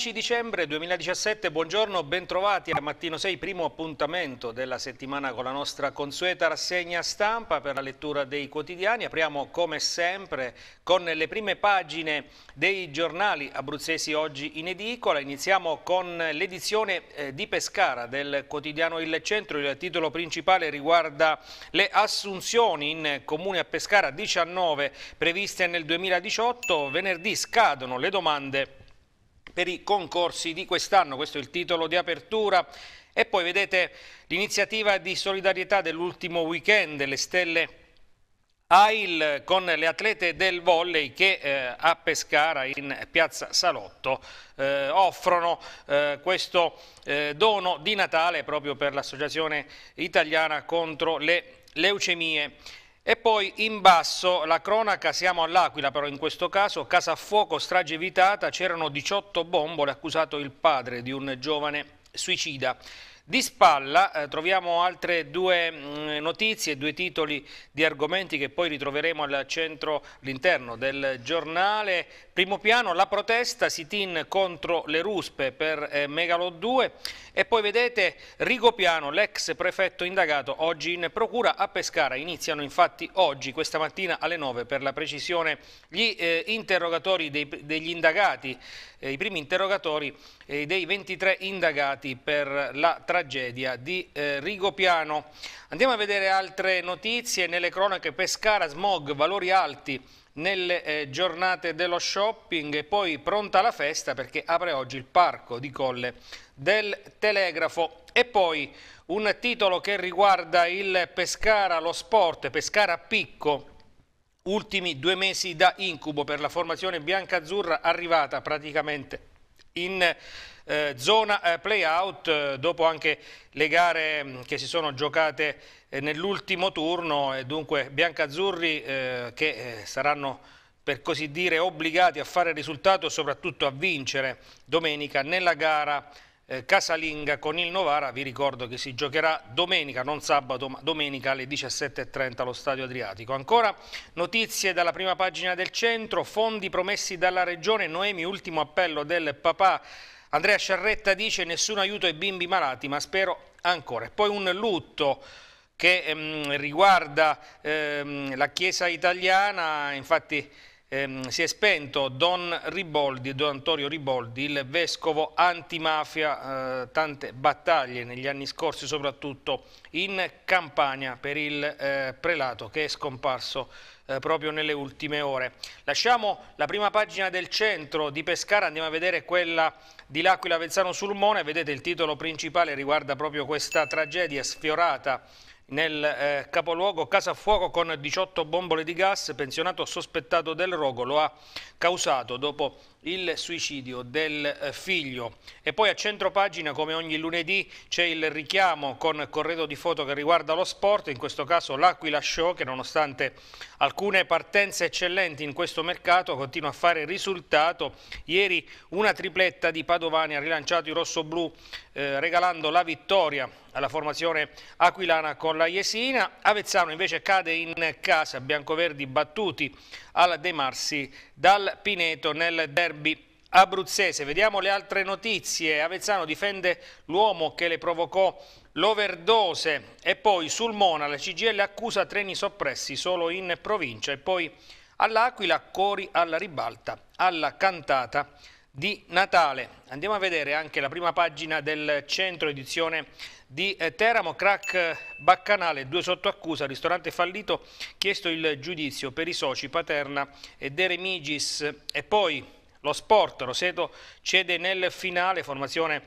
15 dicembre 2017, buongiorno, bentrovati a Mattino 6, primo appuntamento della settimana con la nostra consueta rassegna stampa per la lettura dei quotidiani. Apriamo come sempre con le prime pagine dei giornali abruzzesi oggi in edicola. Iniziamo con l'edizione eh, di Pescara del quotidiano Il Centro. Il titolo principale riguarda le assunzioni in comune a Pescara 19 previste nel 2018. Venerdì scadono le domande per i concorsi di quest'anno, questo è il titolo di apertura. E poi vedete l'iniziativa di solidarietà dell'ultimo weekend delle stelle AIL con le atlete del volley che eh, a Pescara in piazza Salotto eh, offrono eh, questo eh, dono di Natale proprio per l'Associazione Italiana contro le leucemie. E poi in basso la cronaca, siamo all'Aquila però in questo caso, casa a fuoco strage evitata, c'erano 18 bombole, accusato il padre di un giovane suicida. Di spalla eh, troviamo altre due mh, mm, notizie, due titoli di argomenti che poi ritroveremo al centro, all'interno del giornale. Primo piano, la protesta, sit-in contro le ruspe per eh, Megalo 2 e poi vedete Rigopiano, l'ex prefetto indagato oggi in procura a Pescara. Iniziano infatti oggi, questa mattina alle 9 per la precisione, gli eh, interrogatori dei, degli indagati, eh, i primi interrogatori eh, dei 23 indagati per la tragedia tragedia di eh, Rigopiano. Andiamo a vedere altre notizie. Nelle cronache Pescara, smog, valori alti nelle eh, giornate dello shopping e poi pronta la festa perché apre oggi il parco di Colle del Telegrafo. E poi un titolo che riguarda il Pescara, lo sport, Pescara a Picco. Ultimi due mesi da incubo per la formazione bianca-azzurra arrivata praticamente in eh, zona eh, playout eh, dopo anche le gare mm, che si sono giocate eh, nell'ultimo turno e dunque biancazzurri eh, che saranno per così dire obbligati a fare risultato e soprattutto a vincere domenica nella gara casalinga con il Novara, vi ricordo che si giocherà domenica, non sabato, ma domenica alle 17.30 allo Stadio Adriatico. Ancora notizie dalla prima pagina del centro, fondi promessi dalla Regione, Noemi, ultimo appello del papà Andrea Sciarretta dice nessun aiuto ai bimbi malati, ma spero ancora. E poi un lutto che ehm, riguarda ehm, la Chiesa italiana, infatti ehm, si è spento Don Riboldi, Don Antonio Riboldi, il vescovo antimafia, eh, tante battaglie negli anni scorsi, soprattutto in Campania per il eh, prelato che è scomparso eh, proprio nelle ultime ore. Lasciamo la prima pagina del centro di Pescara, andiamo a vedere quella di L'Aquila Vezzano sul vedete il titolo principale riguarda proprio questa tragedia sfiorata nel eh, capoluogo Casa Fuoco con 18 bombole di gas, pensionato sospettato del rogo, lo ha causato dopo il suicidio del eh, figlio. E poi a centro pagina, come ogni lunedì, c'è il richiamo con corredo di foto che riguarda lo sport, in questo caso l'Aquila Show, che nonostante alcune partenze eccellenti in questo mercato, continua a fare risultato. Ieri una tripletta di Padovani ha rilanciato i rossoblù eh, regalando la vittoria alla formazione aquilana con la Jesina. Avezzano invece cade in casa, biancoverdi battuti al De Marsi dal Pineto nel derby abruzzese. Vediamo le altre notizie. Avezzano difende l'uomo che le provocò l'overdose e poi sul Mona la CGL accusa treni soppressi solo in provincia e poi all'Aquila Cori alla ribalta alla cantata di Natale. Andiamo a vedere anche la prima pagina del centro edizione di eh, Teramo, crack eh, Baccanale, due sotto accusa, ristorante fallito, chiesto il giudizio per i soci Paterna e De Remigis e poi lo sport, Roseto cede nel finale, formazione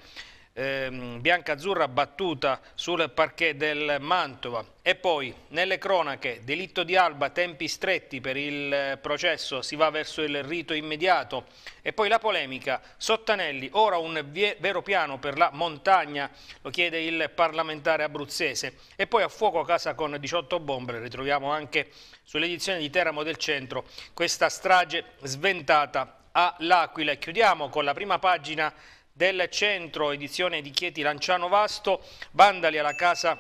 ehm, biancazzurra battuta sul parquet del Mantova. E poi nelle cronache, delitto di Alba, tempi stretti per il eh, processo, si va verso il rito immediato. E poi la polemica, Sottanelli, ora un vero piano per la montagna, lo chiede il parlamentare abruzzese. E poi a fuoco a casa con 18 bombe, ritroviamo anche sull'edizione di Teramo del Centro, questa strage sventata all'Aquila. E chiudiamo con la prima pagina del centro edizione di Chieti Lanciano Vasto, vandali alla casa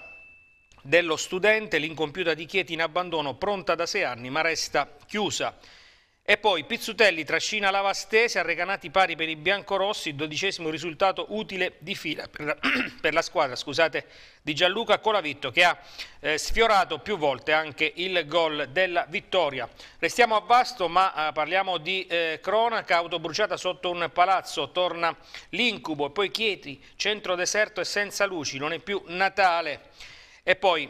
dello studente, l'incompiuta di Chieti in abbandono pronta da sei anni ma resta chiusa. E poi Pizzutelli trascina la Vastese a recanati pari per i biancorossi, dodicesimo risultato utile di fila per la, per la squadra scusate, di Gianluca Colavitto che ha eh, sfiorato più volte anche il gol della vittoria. Restiamo a Vasto ma eh, parliamo di eh, cronaca, autobruciata sotto un palazzo, torna l'incubo e poi Chieti, centro deserto e senza luci, non è più Natale. E poi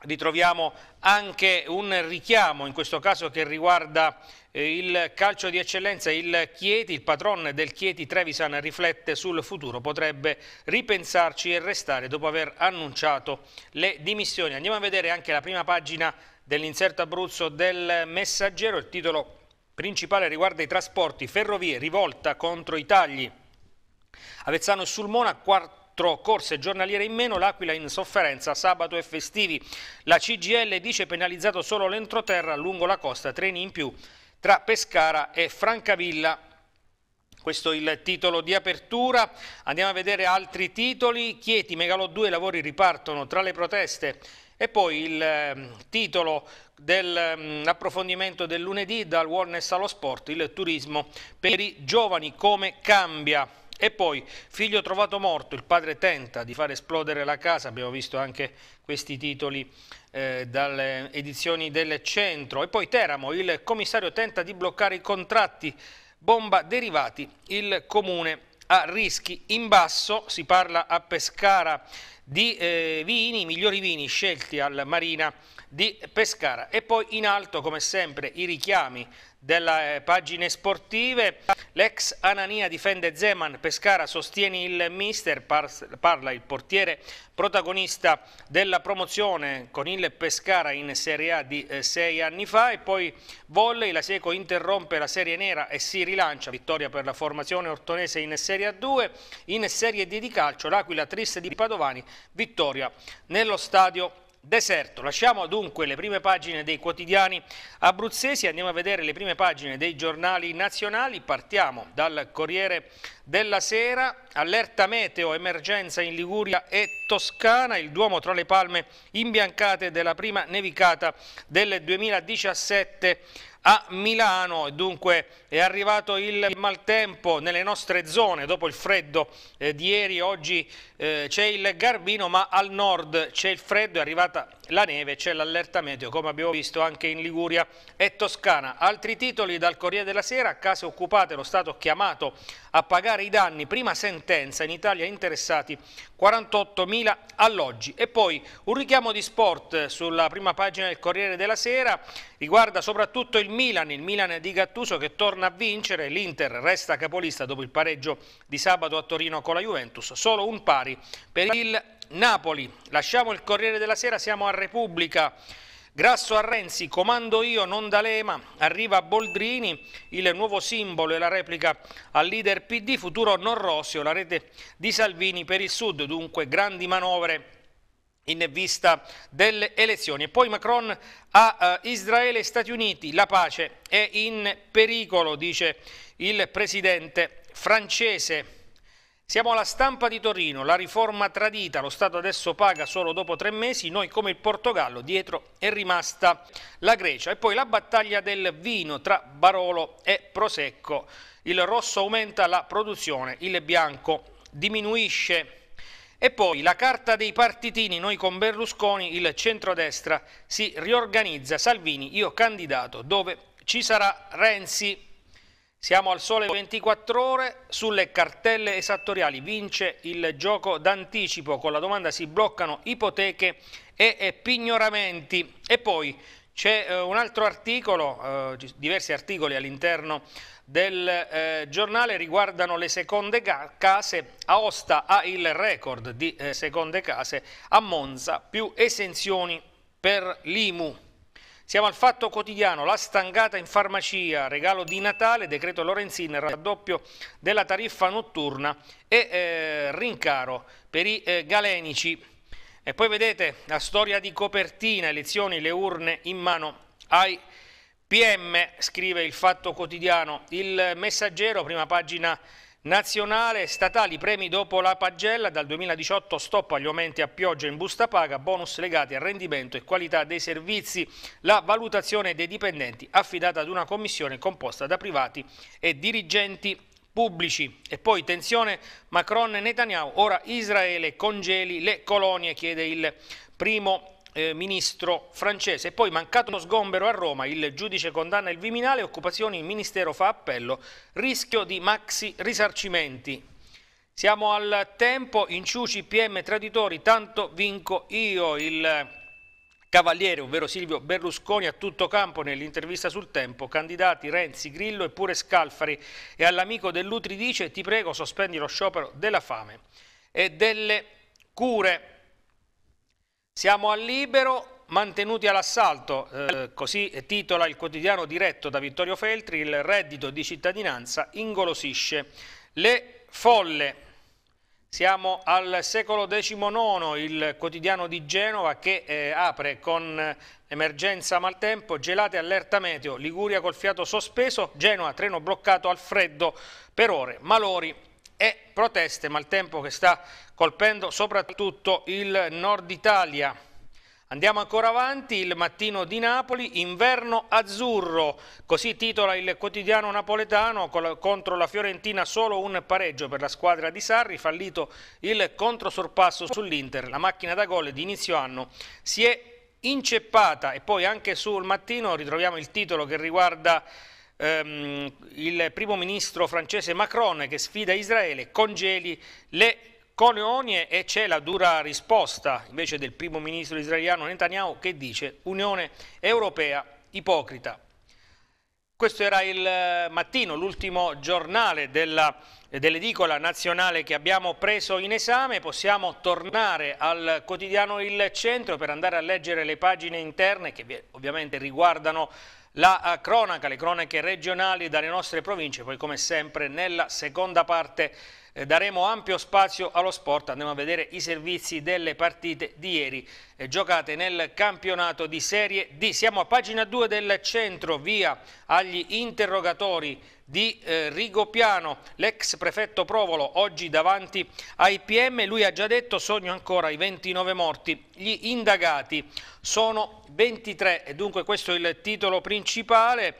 ritroviamo anche un richiamo, in questo caso che riguarda eh, il calcio di eccellenza, il Chieti, il patron del Chieti Trevisan riflette sul futuro, potrebbe ripensarci e restare dopo aver annunciato le dimissioni. Andiamo a vedere anche la prima pagina dell'inserto Abruzzo del Messaggero, il titolo principale riguarda i trasporti, ferrovie, rivolta contro i tagli. Avezzano e Sulmona, quarto 4 corse giornaliere in meno, l'Aquila in sofferenza sabato e festivi. La CGL dice penalizzato solo l'entroterra lungo la costa, treni in più tra Pescara e Francavilla. Questo è il titolo di apertura. Andiamo a vedere altri titoli. Chieti, Megalò 2, i lavori ripartono tra le proteste. E poi il ehm, titolo dell'approfondimento ehm, del lunedì dal wellness allo sport, il turismo per i giovani come cambia. E poi, figlio trovato morto, il padre tenta di far esplodere la casa, abbiamo visto anche questi titoli eh, dalle edizioni del centro. E poi Teramo, il commissario tenta di bloccare i contratti, bomba derivati, il comune a rischi in basso, si parla a Pescara di eh, vini, i migliori vini scelti al Marina di Pescara. E poi in alto, come sempre, i richiami delle eh, pagine sportive. L'ex Anania difende Zeman, Pescara sostiene il mister, parla il portiere protagonista della promozione con il Pescara in Serie A di eh, sei anni fa e poi volley, la Seco interrompe la serie nera e si rilancia, vittoria per la formazione ortonese in Serie A2, in Serie D di calcio l'Aquila triste di Padovani, vittoria nello stadio deserto. Lasciamo dunque le prime pagine dei quotidiani abruzzesi, andiamo a vedere le prime pagine dei giornali nazionali, partiamo dal Corriere della sera, allerta meteo, emergenza in Liguria e Toscana, il Duomo tra le palme imbiancate della prima nevicata del 2017 a Milano dunque è arrivato il maltempo nelle nostre zone dopo il freddo eh, di ieri oggi eh, c'è il Garbino ma al nord c'è il freddo è arrivata la neve c'è l'allerta meteo come abbiamo visto anche in Liguria e Toscana altri titoli dal Corriere della Sera case occupate lo Stato chiamato a pagare i danni, prima sentenza in Italia interessati 48.000 alloggi. E poi un richiamo di sport sulla prima pagina del Corriere della Sera, riguarda soprattutto il Milan, il Milan di Gattuso che torna a vincere, l'Inter resta capolista dopo il pareggio di sabato a Torino con la Juventus, solo un pari per il Napoli. Lasciamo il Corriere della Sera, siamo a Repubblica. Grasso a Renzi, comando io, non D'Alema, arriva Boldrini, il nuovo simbolo e la replica al leader PD, futuro non Rosio, la rete di Salvini per il Sud, dunque grandi manovre in vista delle elezioni. E poi Macron a uh, Israele e Stati Uniti, la pace è in pericolo, dice il presidente francese. Siamo alla stampa di Torino, la riforma tradita, lo Stato adesso paga solo dopo tre mesi, noi come il Portogallo dietro è rimasta la Grecia. E poi la battaglia del vino tra Barolo e Prosecco, il rosso aumenta la produzione, il bianco diminuisce. E poi la carta dei partitini, noi con Berlusconi, il centrodestra si riorganizza, Salvini io candidato, dove ci sarà Renzi. Siamo al sole 24 ore, sulle cartelle esattoriali vince il gioco d'anticipo, con la domanda si bloccano ipoteche e, pignoramenti. E poi c'è eh, un altro articolo, eh, diversi articoli all'interno del eh, giornale riguardano le seconde case, Aosta ha il record di seconde case, a Monza più esenzioni per l'IMU. Siamo al fatto quotidiano, la stangata in farmacia, regalo di Natale, decreto Lorenzin, raddoppio della tariffa notturna e eh, rincaro per i eh, galenici. E poi vedete la storia di copertina, elezioni, le urne in mano ai PM, scrive il Fatto Quotidiano. Il messaggero, prima pagina Nazionale, statali, premi dopo la pagella, dal 2018 stop agli aumenti a pioggia in busta paga, bonus legati al rendimento e qualità dei servizi, la valutazione dei dipendenti affidata ad una commissione composta da privati e dirigenti pubblici. E poi tensione Macron-Netanyahu, ora Israele congeli le colonie, chiede il primo eh, ministro francese. Poi mancato uno sgombero a Roma, il giudice condanna il Viminale, occupazioni, il Ministero fa appello, rischio di maxi risarcimenti. Siamo al tempo, inciuci, PM, traditori, tanto vinco io, il cavaliere, ovvero Silvio Berlusconi, a tutto campo nell'intervista sul tempo, candidati Renzi, Grillo e pure Scalfari, e all'amico dell'Utri dice ti prego sospendi lo sciopero della fame e delle cure. Siamo al libero, mantenuti all'assalto, eh, così titola il quotidiano diretto da Vittorio Feltri, il reddito di cittadinanza ingolosisce le folle. Siamo al secolo XIX, il quotidiano di Genova che eh, apre con emergenza maltempo, gelate allerta meteo, Liguria col fiato sospeso, Genova treno bloccato al freddo per ore, malori e proteste, maltempo che sta colpendo soprattutto il nord Italia. Andiamo ancora avanti, il mattino di Napoli, inverno azzurro, così titola il quotidiano napoletano contro la Fiorentina solo un pareggio per la squadra di Sarri, fallito il controsorpasso sull'Inter, la macchina da gol di inizio anno si è inceppata e poi anche sul mattino ritroviamo il titolo che riguarda ehm, il primo ministro francese Macron che sfida Israele, congeli le coneonie e c'è la dura risposta invece del primo ministro israeliano Netanyahu che dice Unione Europea ipocrita. Questo era il mattino, l'ultimo giornale dell'edicola nazionale che abbiamo preso in esame. Possiamo tornare al quotidiano Il Centro per andare a leggere le pagine interne che ovviamente riguardano la eh, cronaca, le cronache regionali dalle nostre province, poi come sempre nella seconda parte eh, daremo ampio spazio allo sport, andiamo a vedere i servizi delle partite di ieri eh, giocate nel campionato di Serie D. Siamo a pagina 2 del centro, via agli interrogatori di eh, Rigopiano, l'ex prefetto Provolo, oggi davanti ai PM, lui ha già detto sogno ancora i 29 morti, gli indagati sono 23 e dunque questo è il titolo principale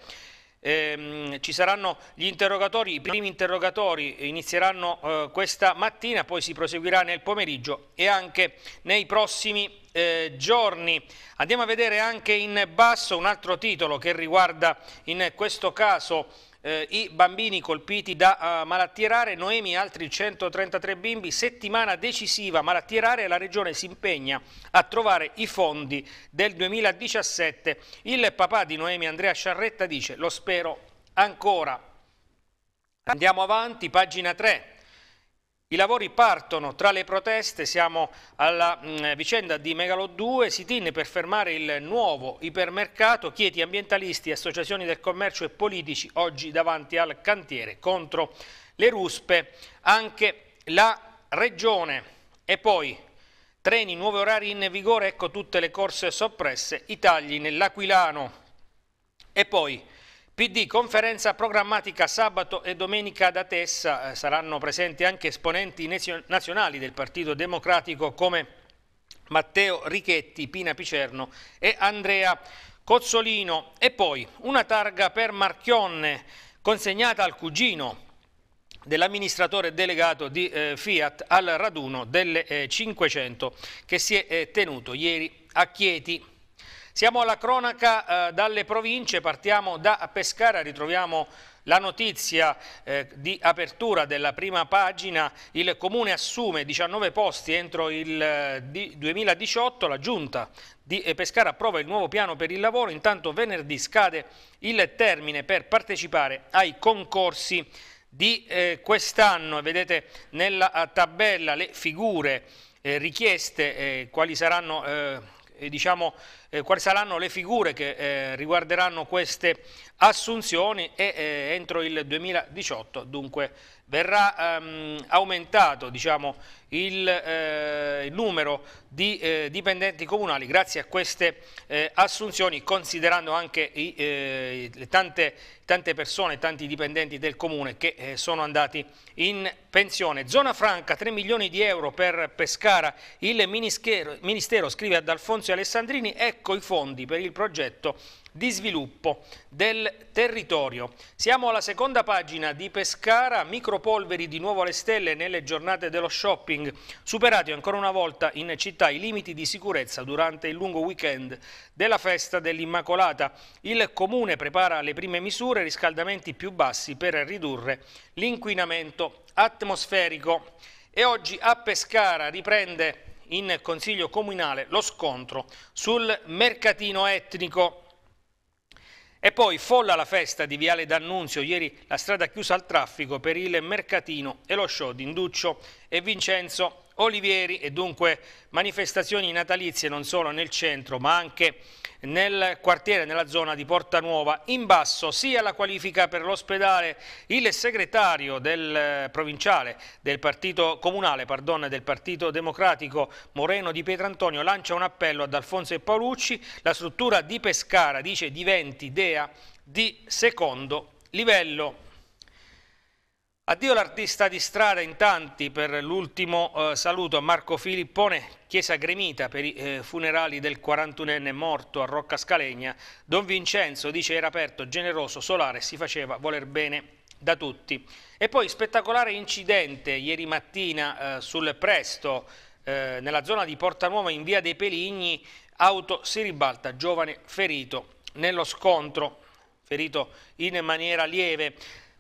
ehm, ci saranno gli interrogatori, i primi interrogatori inizieranno eh, questa mattina, poi si proseguirà nel pomeriggio e anche nei prossimi eh, giorni. Andiamo a vedere anche in basso un altro titolo che riguarda in questo caso eh, i bambini colpiti da uh, malattie rare, Noemi altri 133 bimbi, settimana decisiva malattie rare, la regione si impegna a trovare i fondi del 2017. Il papà di Noemi Andrea Sciarretta dice lo spero ancora. Andiamo avanti, pagina 3. I lavori partono, tra le proteste siamo alla mh, mm, vicenda di Megalo 2, sit-in per fermare il nuovo ipermercato, chieti ambientalisti, associazioni del commercio e politici oggi davanti al cantiere contro le ruspe, anche la regione e poi treni, nuovi orari in vigore, ecco tutte le corse soppresse, i tagli nell'Aquilano e poi PD, conferenza programmatica sabato e domenica da Tessa, eh, saranno presenti anche esponenti nazionali del Partito Democratico come Matteo Richetti, Pina Picerno e Andrea Cozzolino. E poi una targa per Marchionne consegnata al cugino dell'amministratore delegato di eh, Fiat al raduno delle eh, 500 che si è eh, tenuto ieri a Chieti. Siamo alla cronaca eh, dalle province, partiamo da Pescara, ritroviamo la notizia eh, di apertura della prima pagina, il Comune assume 19 posti entro il 2018, eh, la Giunta di Pescara approva il nuovo piano per il lavoro, intanto venerdì scade il termine per partecipare ai concorsi di eh, quest'anno. Vedete nella tabella le figure eh, richieste, eh, quali saranno eh, diciamo, eh, quali saranno le figure che eh, riguarderanno queste assunzioni e eh, entro il 2018 dunque verrà ehm, aumentato diciamo, il, eh, il, numero di eh, dipendenti comunali grazie a queste eh, assunzioni considerando anche i, le eh, tante, tante, persone, tanti dipendenti del comune che eh, sono andati in pensione. Zona franca 3 milioni di euro per Pescara, il ministero, ministero scrive ad Alfonso Alessandrini e Ecco i fondi per il progetto di sviluppo del territorio. Siamo alla seconda pagina di Pescara, micropolveri di nuovo alle stelle nelle giornate dello shopping, superati ancora una volta in città i limiti di sicurezza durante il lungo weekend della festa dell'Immacolata. Il comune prepara le prime misure, riscaldamenti più bassi per ridurre l'inquinamento atmosferico. E oggi a Pescara riprende in Consiglio Comunale lo scontro sul mercatino etnico. E poi folla la festa di Viale D'Annunzio, ieri la strada chiusa al traffico per il mercatino e lo show di Induccio e Vincenzo Olivieri e dunque manifestazioni natalizie non solo nel centro ma anche nel quartiere, nella zona di Porta Nuova. In basso sia la qualifica per l'ospedale, il segretario del eh, provinciale del partito comunale, pardon, del partito democratico Moreno di Pietrantonio lancia un appello ad Alfonso e Paolucci, la struttura di Pescara dice diventi DEA di secondo livello. Addio l'artista di strada in tanti per l'ultimo eh, saluto a Marco Filippone, chiesa gremita per i eh, funerali del 41enne morto a Rocca Scalegna. Don Vincenzo dice era aperto, generoso, solare, si faceva voler bene da tutti. E poi spettacolare incidente ieri mattina eh, sul Presto, eh, nella zona di Porta Nuova in via dei Peligni, auto si ribalta, giovane ferito nello scontro, ferito in maniera lieve.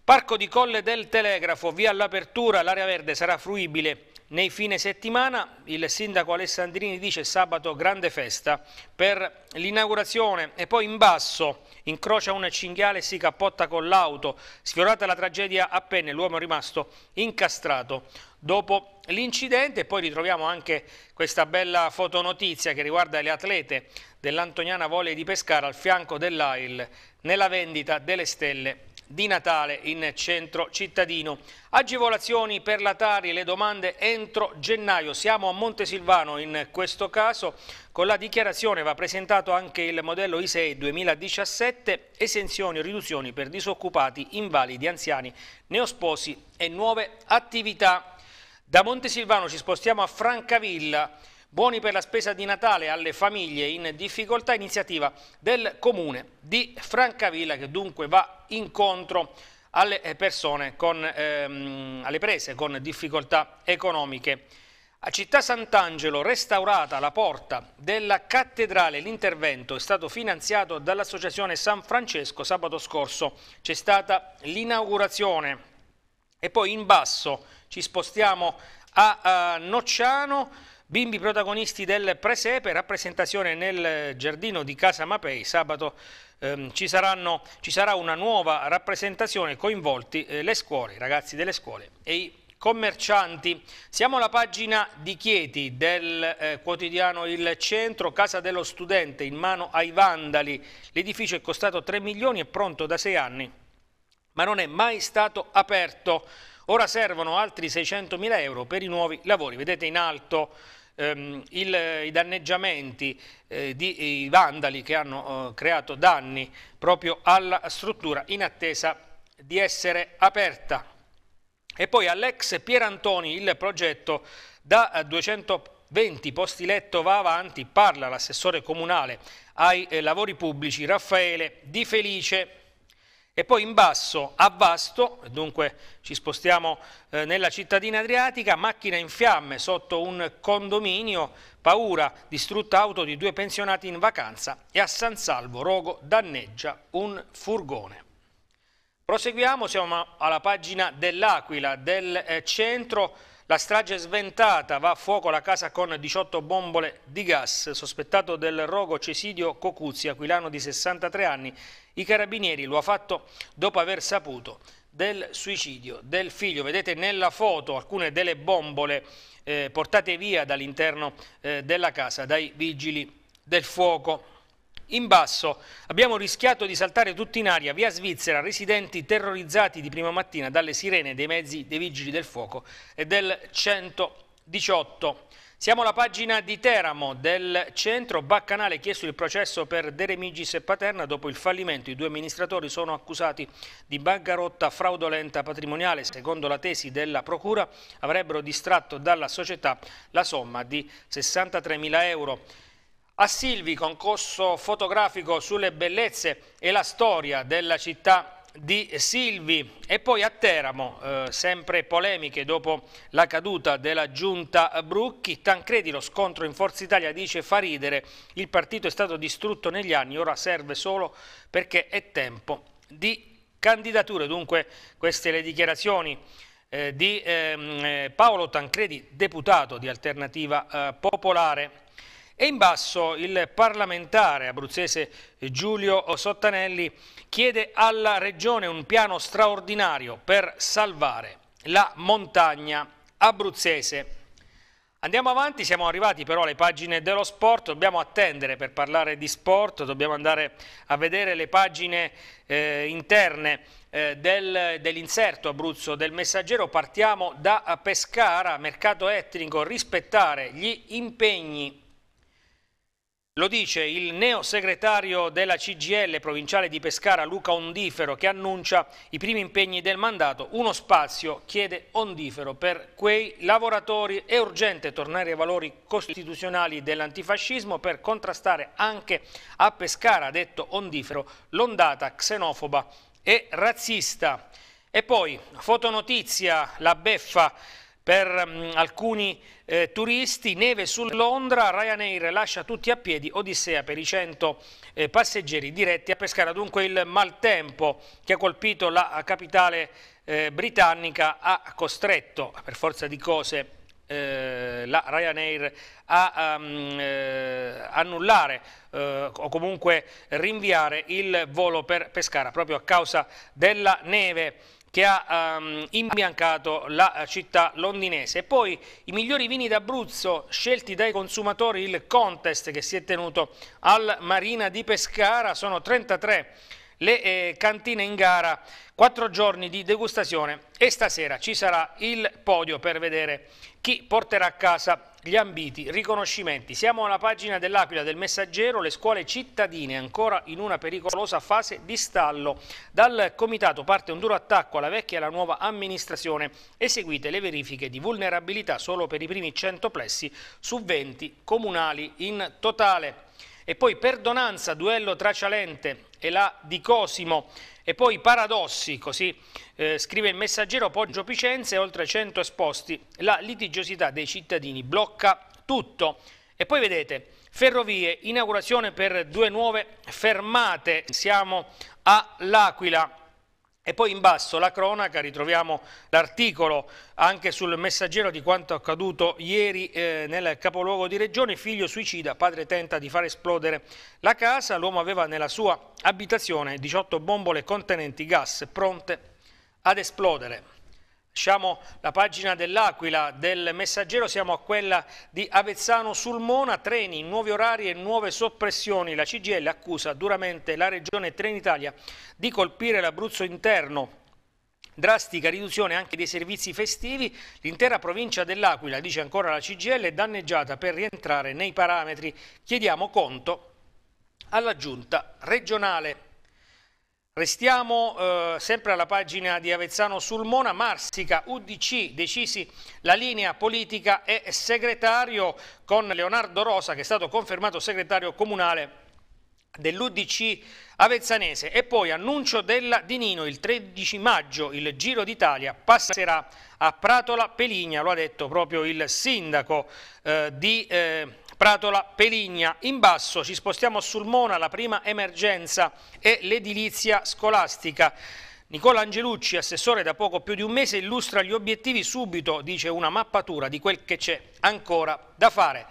Parco di Colle del Telegrafo, via all'apertura, l'area verde sarà fruibile nei fine settimana. Il sindaco Alessandrini dice sabato grande festa per l'inaugurazione e poi in basso incrocia un cinghiale e si cappotta con l'auto. Sfiorata la tragedia appena l'uomo è rimasto incastrato dopo l'incidente. E Poi ritroviamo anche questa bella fotonotizia che riguarda le atlete dell'Antoniana Volley di Pescara al fianco dell'AIL nella vendita delle stelle di Natale in centro cittadino. Agevolazioni per la Tari, le domande entro gennaio. Siamo a Montesilvano in questo caso. Con la dichiarazione va presentato anche il modello ISEE 2017, esenzioni e riduzioni per disoccupati, invalidi, anziani, neosposi e nuove attività. Da Montesilvano ci spostiamo a Francavilla Buoni per la spesa di Natale alle famiglie in difficoltà, iniziativa del comune di Francavilla che dunque va incontro alle eh, persone con, ehm, alle prese con difficoltà economiche. A Città Sant'Angelo, restaurata la porta della cattedrale, l'intervento è stato finanziato dall'Associazione San Francesco. Sabato scorso c'è stata l'inaugurazione. E poi in basso ci spostiamo a, a Nocciano Bimbi protagonisti del presepe, rappresentazione nel giardino di Casa Mapei, sabato ehm, ci, saranno, ci, sarà una nuova rappresentazione, coinvolti eh, le scuole, i ragazzi delle scuole e i commercianti. Siamo alla pagina di Chieti del eh, quotidiano Il Centro, casa dello studente in mano ai vandali. L'edificio è costato 3 milioni e pronto da 6 anni, ma non è mai stato aperto. Ora servono altri 600.000 euro per i nuovi lavori. Vedete in alto ehm, il, i danneggiamenti, eh, di, i vandali che hanno eh, creato danni proprio alla struttura in attesa di essere aperta. E poi all'ex Pierantoni il progetto da 220 eh, posti letto va avanti, parla l'assessore comunale ai eh, lavori pubblici Raffaele Di Felice e poi in basso a Vasto, dunque ci spostiamo eh, nella cittadina adriatica, macchina in fiamme sotto un condominio, paura, distrutta auto di due pensionati in vacanza e a San Salvo Rogo danneggia un furgone. Proseguiamo, siamo alla pagina dell'Aquila, del eh, centro la strage sventata va a fuoco la casa con 18 bombole di gas. Sospettato del rogo Cesidio Cocuzzi, aquilano di 63 anni, i carabinieri lo ha fatto dopo aver saputo del suicidio del figlio. Vedete nella foto alcune delle bombole eh, portate via dall'interno eh, della casa dai vigili del fuoco. In basso abbiamo rischiato di saltare tutti in aria, via Svizzera, residenti terrorizzati di prima mattina dalle sirene dei mezzi dei vigili del fuoco e del 118. Siamo alla pagina di Teramo del centro. Baccanale ha chiesto il processo per Deremigis e Paterna. Dopo il fallimento i due amministratori sono accusati di bancarotta fraudolenta patrimoniale. Secondo la tesi della Procura avrebbero distratto dalla società la somma di 63 mila euro. A Silvi, concorso fotografico sulle bellezze e la storia della città di Silvi e poi a Teramo, eh, sempre polemiche dopo la caduta della giunta Brucchi, Tancredi lo scontro in Forza Italia dice fa ridere, il partito è stato distrutto negli anni, ora serve solo perché è tempo di candidature, dunque queste le dichiarazioni eh, di ehm, eh, Paolo Tancredi, deputato di Alternativa eh, Popolare e in basso il parlamentare abruzzese Giulio Sottanelli chiede alla Regione un piano straordinario per salvare la montagna abruzzese. Andiamo avanti, siamo arrivati però alle pagine dello sport, dobbiamo attendere per parlare di sport, dobbiamo andare a vedere le pagine eh, interne eh, del, dell'inserto Abruzzo del Messaggero. Partiamo da Pescara, mercato etnico, rispettare gli impegni lo dice il neo segretario della CGL provinciale di Pescara Luca Ondifero che annuncia i primi impegni del mandato. Uno spazio chiede Ondifero per quei lavoratori. È urgente tornare ai valori costituzionali dell'antifascismo per contrastare anche a Pescara, detto Ondifero, l'ondata xenofoba e razzista. E poi fotonotizia, la beffa per um, alcuni eh, turisti, neve su Londra, Ryanair lascia tutti a piedi, Odissea per i 100 eh, passeggeri diretti a Pescara. Dunque il maltempo che ha colpito la capitale eh, britannica ha costretto, per forza di cose, eh, la Ryanair a um, eh, annullare eh, o comunque rinviare il volo per Pescara proprio a causa della neve che ha um, imbiancato la città londinese. E poi i migliori vini d'Abruzzo scelti dai consumatori, il contest che si è tenuto al Marina di Pescara, sono 33 le eh, cantine in gara, 4 giorni di degustazione e stasera ci sarà il podio per vedere chi porterà a casa gli ambiti riconoscimenti. Siamo alla pagina dell'Aquila del Messaggero, le scuole cittadine ancora in una pericolosa fase di stallo. Dal comitato parte un duro attacco alla vecchia e alla nuova amministrazione. Eseguite le verifiche di vulnerabilità solo per i primi 100 plessi su 20 comunali in totale. E poi perdonanza, duello tra Cialente e la di Cosimo. E poi i paradossi, così eh, scrive il messaggero Poggio Picenze, oltre 100 esposti, la litigiosità dei cittadini blocca tutto. E poi vedete, ferrovie, inaugurazione per due nuove fermate, siamo all'Aquila. E poi in basso la cronaca, ritroviamo l'articolo anche sul messaggero di quanto accaduto ieri eh, nel capoluogo di Regione, figlio suicida, padre tenta di far esplodere la casa, l'uomo aveva nella sua abitazione 18 bombole contenenti gas pronte ad esplodere. Lasciamo la pagina dell'Aquila del Messaggero, siamo a quella di Avezzano sul Mona, treni, nuovi orari e nuove soppressioni. La CGL accusa duramente la regione Trenitalia di colpire l'Abruzzo interno. Drastica riduzione anche dei servizi festivi, l'intera provincia dell'Aquila, dice ancora la CGL, è danneggiata per rientrare nei parametri. Chiediamo conto alla giunta regionale. Restiamo eh, sempre alla pagina di Avezzano Sulmona, Marsica, UDC, decisi la linea politica e segretario con Leonardo Rosa che è stato confermato segretario comunale dell'UDC avezzanese e poi annuncio della Di Nino il 13 maggio il Giro d'Italia passerà a Pratola Peligna, lo ha detto proprio il sindaco eh, di eh, Pratola, Peligna, in basso ci spostiamo sul Mona, la prima emergenza è l'edilizia scolastica. Nicola Angelucci, assessore da poco più di un mese, illustra gli obiettivi subito, dice una mappatura di quel che c'è ancora da fare.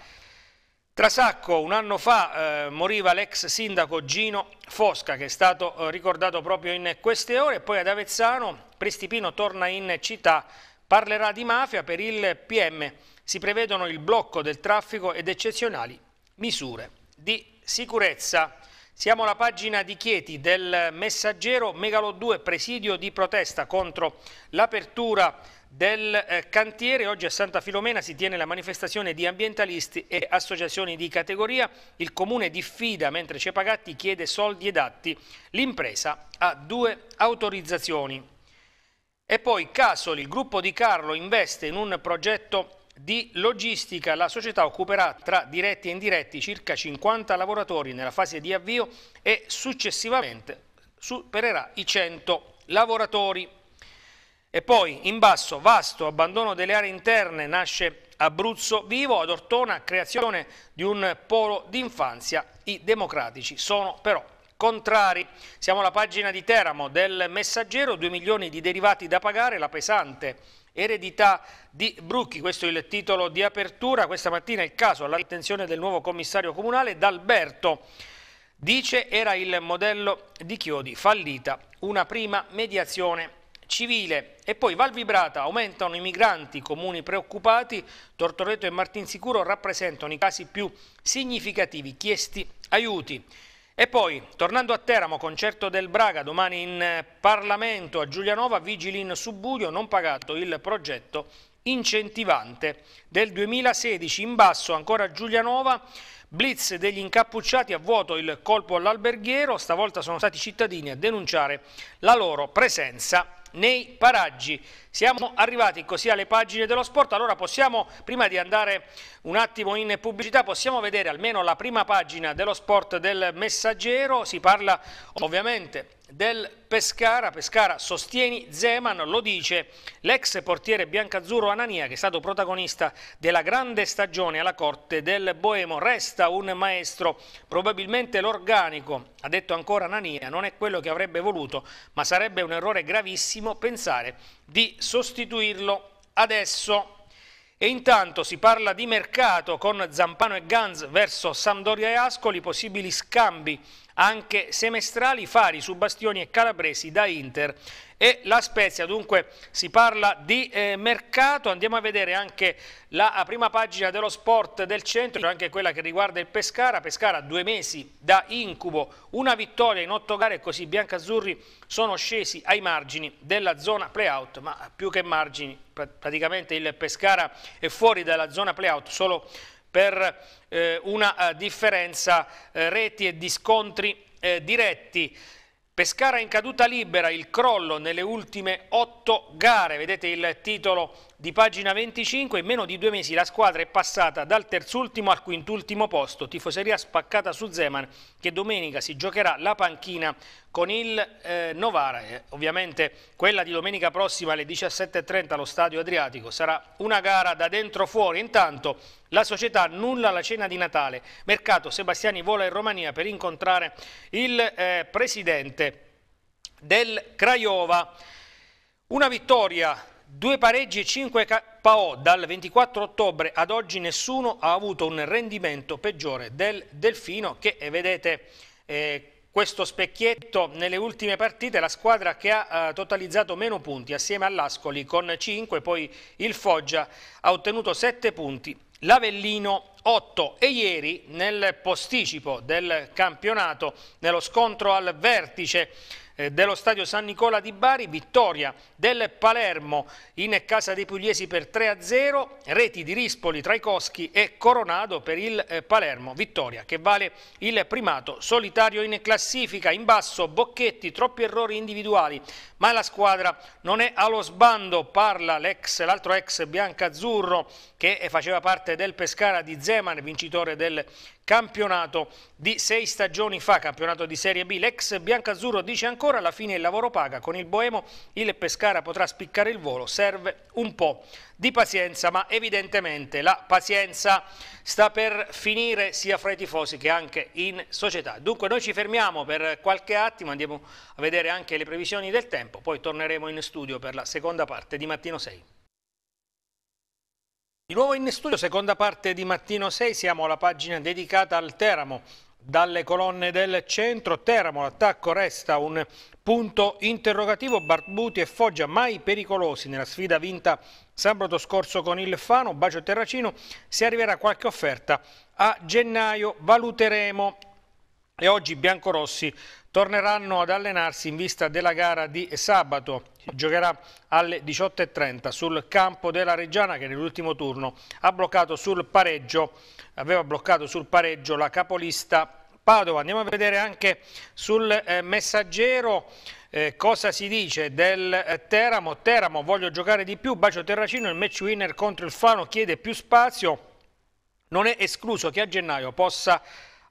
Trasacco, un anno fa eh, moriva l'ex sindaco Gino Fosca che è stato eh, ricordato proprio in queste ore e poi ad Avezzano Prestipino torna in città, parlerà di mafia per il PM si prevedono il blocco del traffico ed eccezionali misure di sicurezza. Siamo alla pagina di Chieti del Messaggero Megalo 2 presidio di protesta contro l'apertura del eh, cantiere. Oggi a Santa Filomena si tiene la manifestazione di ambientalisti e associazioni di categoria. Il comune diffida mentre Cepagatti chiede soldi ed atti. L'impresa ha due autorizzazioni. E poi Casoli, il gruppo di Carlo investe in un progetto di logistica la società occuperà tra diretti e indiretti circa 50 lavoratori nella fase di avvio e successivamente supererà i 100 lavoratori. E poi in basso, vasto abbandono delle aree interne, nasce Abruzzo Vivo, ad Ortona creazione di un polo d'infanzia, i democratici sono però contrari. Siamo alla pagina di Teramo del Messaggero, 2 milioni di derivati da pagare, la pesante Eredità di Brucchi, questo è il titolo di apertura. Questa mattina il caso all'attenzione del nuovo commissario comunale D'Alberto. Dice era il modello di Chiodi fallita, una prima mediazione civile. E poi Val Vibrata aumentano i migranti, comuni preoccupati, Tortoreto e Martinsicuro rappresentano i casi più significativi, chiesti aiuti. E poi, tornando a Teramo, concerto del Braga, domani in eh, Parlamento a Giulianova, vigili in subbuglio, non pagato il progetto incentivante del 2016. In basso ancora Giulianova, blitz degli incappucciati, a vuoto il colpo all'alberghiero, stavolta sono stati i cittadini a denunciare la loro presenza nei paraggi. Siamo arrivati così alle pagine dello sport, allora possiamo, prima di andare un attimo in pubblicità, possiamo vedere almeno la prima pagina dello sport del Messaggero, si parla ovviamente del Pescara, Pescara sostieni Zeman, lo dice l'ex portiere biancazzurro Anania che è stato protagonista della grande stagione alla corte del Boemo, resta un maestro, probabilmente l'organico, ha detto ancora Anania, non è quello che avrebbe voluto ma sarebbe un errore gravissimo benissimo pensare di sostituirlo adesso. E intanto si parla di mercato con Zampano e Gans verso Sampdoria e Ascoli, possibili scambi anche semestrali Fari su Bastioni e Calabresi da Inter e la Spezia. Dunque si parla di eh, mercato, andiamo a vedere anche la prima pagina dello sport del centro, anche quella che riguarda il Pescara. Pescara due mesi da incubo, una vittoria in otto gare e così biancazzurri sono scesi ai margini della zona playout, ma più che margini praticamente il Pescara è fuori dalla zona playout solo per eh, una eh, differenza eh, reti e di scontri eh, diretti. Pescara in caduta libera, il crollo nelle ultime otto gare, vedete il titolo di pagina 25, in meno di due mesi la squadra è passata dal terzultimo al quintultimo posto, tifoseria spaccata su Zeman che domenica si giocherà la panchina con il eh, Novara. Eh, ovviamente quella di domenica prossima alle 17.30 allo Stadio Adriatico sarà una gara da dentro fuori. Intanto la società annulla la cena di Natale. Mercato Sebastiani vola in Romania per incontrare il eh, presidente del Craiova. Una vittoria Due pareggi e 5 KO dal 24 ottobre ad oggi nessuno ha avuto un rendimento peggiore del Delfino che eh, vedete eh, questo specchietto nelle ultime partite, la squadra che ha eh, totalizzato meno punti assieme all'Ascoli con 5, poi il Foggia ha ottenuto 7 punti, l'Avellino 8 e ieri nel posticipo del campionato, nello scontro al vertice eh, dello stadio San Nicola di Bari, vittoria del Palermo in casa dei Pugliesi per 3-0, reti di Rispoli, Traicoschi e Coronado per il eh, Palermo, vittoria che vale il primato solitario in classifica, in basso Bocchetti, troppi errori individuali, ma la squadra non è allo sbando, parla l'altro ex, ex biancazzurro che faceva parte del Pescara di Zeman, vincitore del campionato di sei stagioni fa, campionato di Serie B. L'ex Biancazzurro dice ancora alla fine il lavoro paga, con il Boemo il Pescara potrà spiccare il volo, serve un po' di pazienza, ma evidentemente la pazienza sta per finire sia fra i tifosi che anche in società. Dunque noi ci fermiamo per qualche attimo, andiamo a vedere anche le previsioni del tempo, poi torneremo in studio per la seconda parte di Mattino 6. Di nuovo in studio, seconda parte di Mattino 6, siamo alla pagina dedicata al Teramo. Dalle colonne del centro, Teramo, l'attacco resta un punto interrogativo, Barbuti e Foggia mai pericolosi nella sfida vinta sabato scorso con il Fano, Bacio Terracino, se arriverà qualche offerta a gennaio valuteremo e oggi i biancorossi torneranno ad allenarsi in vista della gara di sabato. Giocherà alle 18.30 sul campo della Reggiana che nell'ultimo turno bloccato pareggio, aveva bloccato sul pareggio la capolista Padova. Andiamo a vedere anche sul eh, messaggero eh, cosa si dice del eh, Teramo. Teramo voglio giocare di più, Bacio Terracino, il match winner contro il Fano chiede più spazio. Non è escluso che a gennaio possa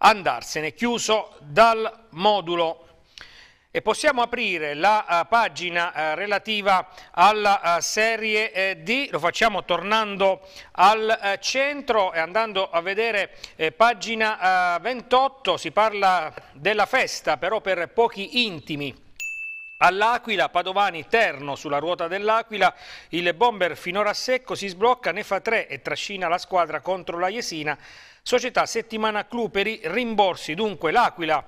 andarsene chiuso dal modulo e possiamo aprire la uh, pagina uh, relativa alla uh, serie D, lo facciamo tornando al centro e andando a vedere pagina 28, si parla della festa però per pochi intimi All'Aquila, Padovani terno sulla ruota dell'Aquila, il bomber finora a secco si sblocca, ne fa tre e trascina la squadra contro la Jesina. Società Settimana Cluperi, rimborsi dunque l'Aquila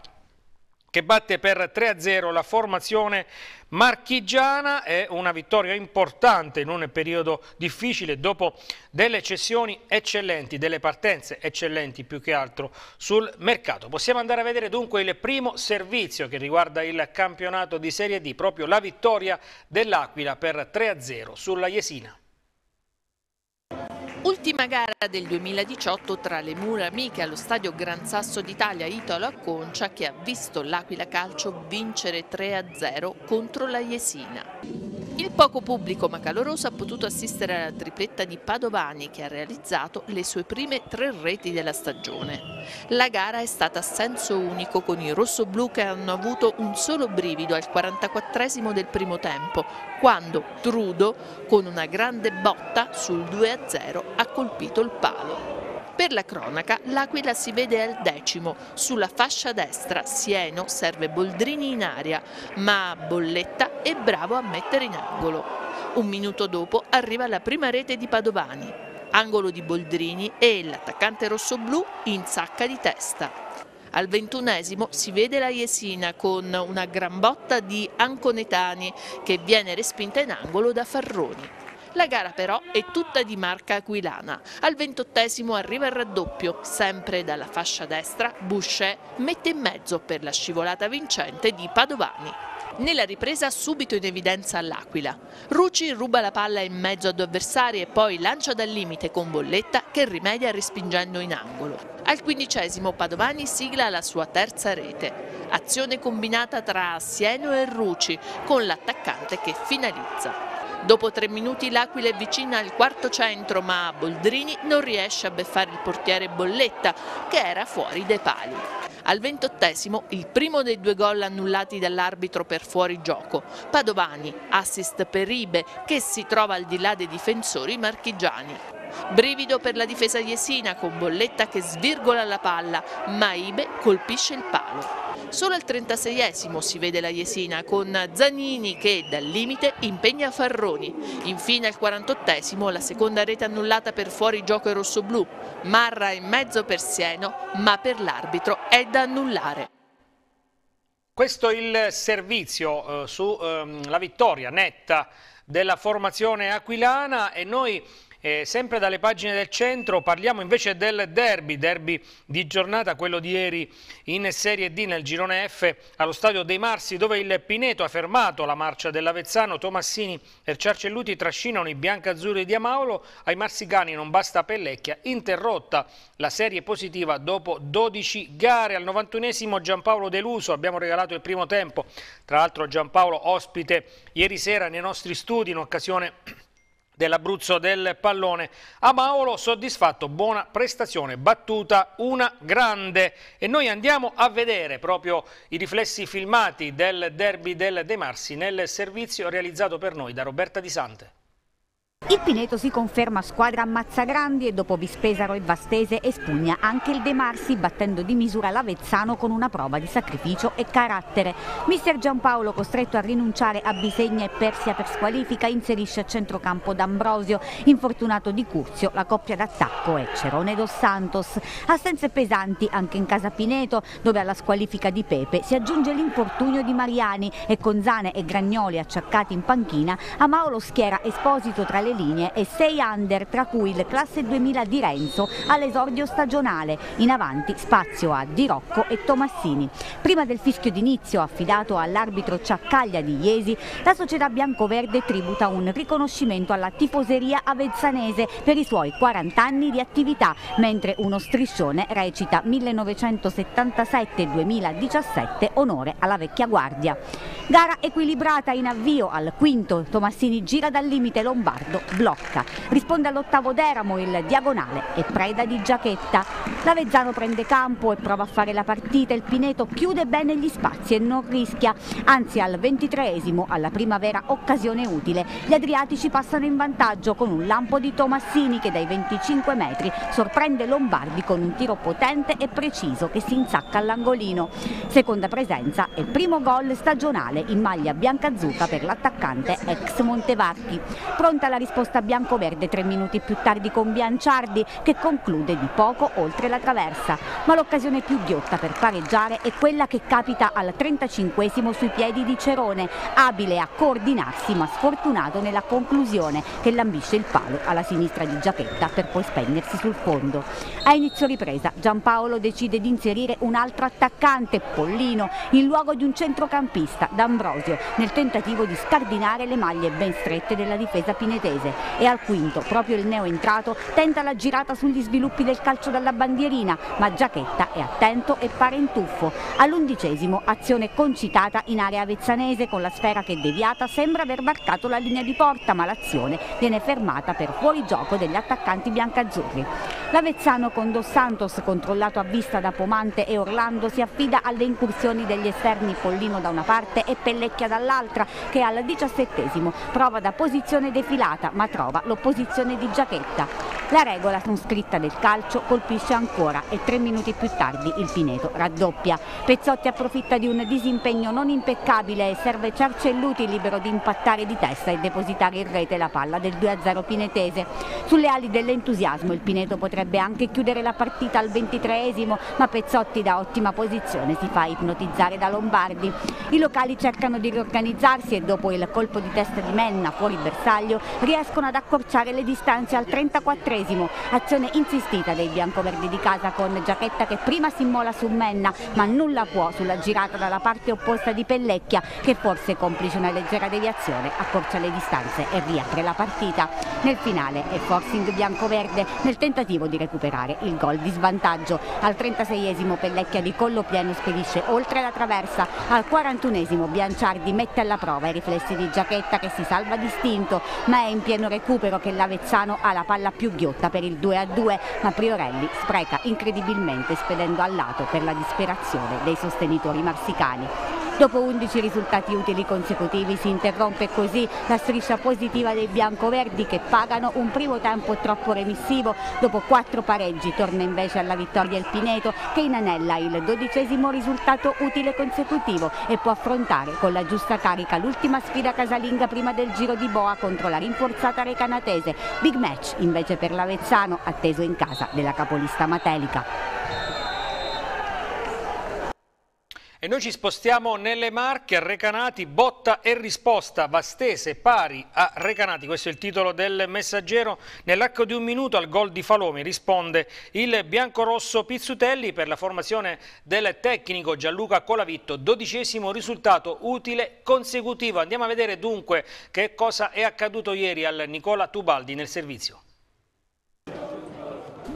che batte per 3-0 la formazione marchigiana, è una vittoria importante in un periodo difficile dopo delle cessioni eccellenti, delle partenze eccellenti più che altro sul mercato. Possiamo andare a vedere dunque il primo servizio che riguarda il campionato di Serie D, proprio la vittoria dell'Aquila per 3-0 sulla Jesina. Ultima gara del 2018 tra le mura amiche allo stadio Gran Sasso d'Italia Italo Acconcia che ha visto l'Aquila Calcio vincere 3-0 contro la Jesina. Il poco pubblico ma caloroso ha potuto assistere alla tripletta di Padovani che ha realizzato le sue prime tre reti della stagione. La gara è stata a senso unico con i rossoblù che hanno avuto un solo brivido al 44 del primo tempo quando Trudo con una grande botta sul 2-0 ha colpito il palo. Per la cronaca l'Aquila si vede al decimo, sulla fascia destra Sieno serve Boldrini in aria, ma Bolletta è bravo a mettere in angolo. Un minuto dopo arriva la prima rete di Padovani, angolo di Boldrini e l'attaccante rossoblù in sacca di testa. Al ventunesimo si vede la Jesina con una gran botta di Anconetani che viene respinta in angolo da Farroni. La gara però è tutta di marca aquilana. Al ventottesimo arriva il raddoppio, sempre dalla fascia destra Boucher mette in mezzo per la scivolata vincente di Padovani. Nella ripresa subito in evidenza all'Aquila. Ruci ruba la palla in mezzo a due avversari e poi lancia dal limite con bolletta che rimedia respingendo in angolo. Al quindicesimo Padovani sigla la sua terza rete. Azione combinata tra Sieno e Ruci con l'attaccante che finalizza. Dopo tre minuti l'Aquila è vicina al quarto centro ma Boldrini non riesce a beffare il portiere Bolletta che era fuori dai pali. Al ventottesimo il primo dei due gol annullati dall'arbitro per fuori gioco. Padovani, assist per Ribe che si trova al di là dei difensori marchigiani. Brivido per la difesa di Esina con Bolletta che svirgola la palla, ma Ibe colpisce il palo. Solo al 36esimo si vede la Jesina con Zanini che dal limite impegna Farroni. Infine al 48esimo la seconda rete annullata per fuori gioco ai rossoblù. Marra in mezzo per Sieno ma per l'arbitro è da annullare. Questo il servizio eh, sulla ehm, um, vittoria netta della formazione aquilana e noi eh, sempre dalle pagine del centro parliamo invece del derby, derby di giornata, quello di ieri in Serie D nel girone F allo stadio dei Marsi dove il Pineto ha fermato la marcia dell'Avezzano, Tomassini e Cercelluti trascinano i biancazzurri di Amaolo, ai marsicani non basta Pellecchia, interrotta la serie positiva dopo 12 gare. Al 91esimo Giampaolo Deluso, abbiamo regalato il primo tempo, tra l'altro Giampaolo ospite ieri sera nei nostri studi in occasione dell'Abruzzo del pallone. A Maolo soddisfatto, buona prestazione, battuta una grande. E noi andiamo a vedere proprio i riflessi filmati del derby del De Marsi nel servizio realizzato per noi da Roberta Di Sante. Il Pineto si conferma squadra Mazzagrandi e dopo Vispesaro e Vastese espugna anche il De Marsi battendo di misura l'Avezzano con una prova di sacrificio e carattere. Mister Giampaolo costretto a rinunciare a Bisegna e Persia per squalifica inserisce a centrocampo D'Ambrosio, infortunato di Curzio, la coppia d'attacco è Cerone Dos Santos. Assenze pesanti anche in casa Pineto dove alla squalifica di Pepe si aggiunge l'infortunio di Mariani e con Zane e Gragnoli acciaccati in panchina Amaolo schiera Esposito tra le alle linee e 6 under, tra cui il classe 2000 di Renzo all'esordio stagionale. In avanti spazio a Di Rocco e Tomassini. Prima del fischio d'inizio affidato all'arbitro Ciaccaglia di Iesi, la società biancoverde tributa un riconoscimento alla tifoseria avezzanese per i suoi 40 anni di attività, mentre uno striscione recita 1977-2017 onore alla vecchia guardia. Gara equilibrata in avvio al quinto, Tomassini gira dal limite lombardo Leonardo blocca. Risponde all'ottavo Deramo il diagonale e preda di Giacchetta. Lavezzano prende campo e prova a fare la partita. Il Pineto chiude bene gli spazi e non rischia. Anzi al ventitreesimo, alla primavera, occasione utile. Gli Adriatici passano in vantaggio con un lampo di Tomassini che dai 25 metri sorprende Lombardi con un tiro potente e preciso che si insacca all'angolino. Seconda presenza e primo gol stagionale in maglia biancazzurra per l'attaccante ex Montevarchi. Pronta la risposta risposta bianco-verde tre minuti più tardi con Bianciardi che conclude di poco oltre la traversa. Ma l'occasione più ghiotta per pareggiare è quella che capita al 35 sui piedi di Cerone, abile a coordinarsi ma sfortunato nella conclusione che lambisce il palo alla sinistra di Giacchetta per poi spegnersi sul fondo. A inizio ripresa Giampaolo decide di inserire un altro attaccante, Pollino, in luogo di un centrocampista, D'Ambrosio, nel tentativo di scardinare le maglie ben strette della difesa pinetese paese e al quinto, proprio il neo entrato, tenta la girata sugli sviluppi del calcio dalla bandierina, ma Giachetta è attento e pare in tuffo. All'undicesimo azione concitata in area avezzanese con la sfera che deviata sembra aver varcato la linea di porta, ma l'azione viene fermata per fuorigioco degli attaccanti biancazzurri. L'Avezzano con Dos Santos, controllato a vista da Pomante e Orlando, si affida alle incursioni degli esterni Follino da una parte e Pellecchia dall'altra, che al diciassettesimo prova da posizione defilata giornata, ma trova l'opposizione di Giachetta. La regola non scritta del calcio colpisce ancora e tre minuti più tardi il Pineto raddoppia. Pezzotti approfitta di un disimpegno non impeccabile e serve Cercelluti libero di impattare di testa e depositare in rete la palla del 2-0 pinetese. Sulle ali dell'entusiasmo il Pineto potrebbe anche chiudere la partita al 23esimo, ma Pezzotti da ottima posizione si fa ipnotizzare da Lombardi. I locali cercano di riorganizzarsi e dopo il colpo di testa di Menna fuori bersaglio riescono riescono ad accorciare le distanze al 34esimo. Azione insistita dei biancoverdi di casa con Giacchetta che prima si immola su Menna ma nulla può sulla girata dalla parte opposta di Pellecchia che forse complice una leggera deviazione accorcia le distanze e riapre la partita. Nel finale è forcing biancoverde nel tentativo di recuperare il gol di svantaggio. Al 36esimo Pellecchia di collo pieno spedisce oltre la traversa, al 41esimo Bianciardi mette alla prova i riflessi di Giacchetta che si salva distinto ma è in pieno recupero che l'Avezzano ha la palla più ghiotta per il 2-2, a ma Priorelli spreca incredibilmente spedendo a lato per la disperazione dei sostenitori marsicani. Dopo 11 risultati utili consecutivi si interrompe così la striscia positiva dei biancoverdi che pagano un primo tempo troppo remissivo. Dopo quattro pareggi torna invece alla vittoria il Pineto che inanella il dodicesimo risultato utile consecutivo e può affrontare con la giusta carica l'ultima sfida casalinga prima del giro di Boa contro la rinforzata Recanatese. Big match invece per l'Avezzano atteso in casa della capolista Matelica. E noi ci spostiamo nelle Marche, Recanati, botta e risposta, Vastese pari a Recanati, questo è il titolo del messaggero, nell'arco di un minuto al gol di Falomi risponde il biancorosso Pizzutelli per la formazione del tecnico Gianluca Colavitto, dodicesimo risultato utile consecutivo. Andiamo a vedere dunque che cosa è accaduto ieri al Nicola Tubaldi nel servizio.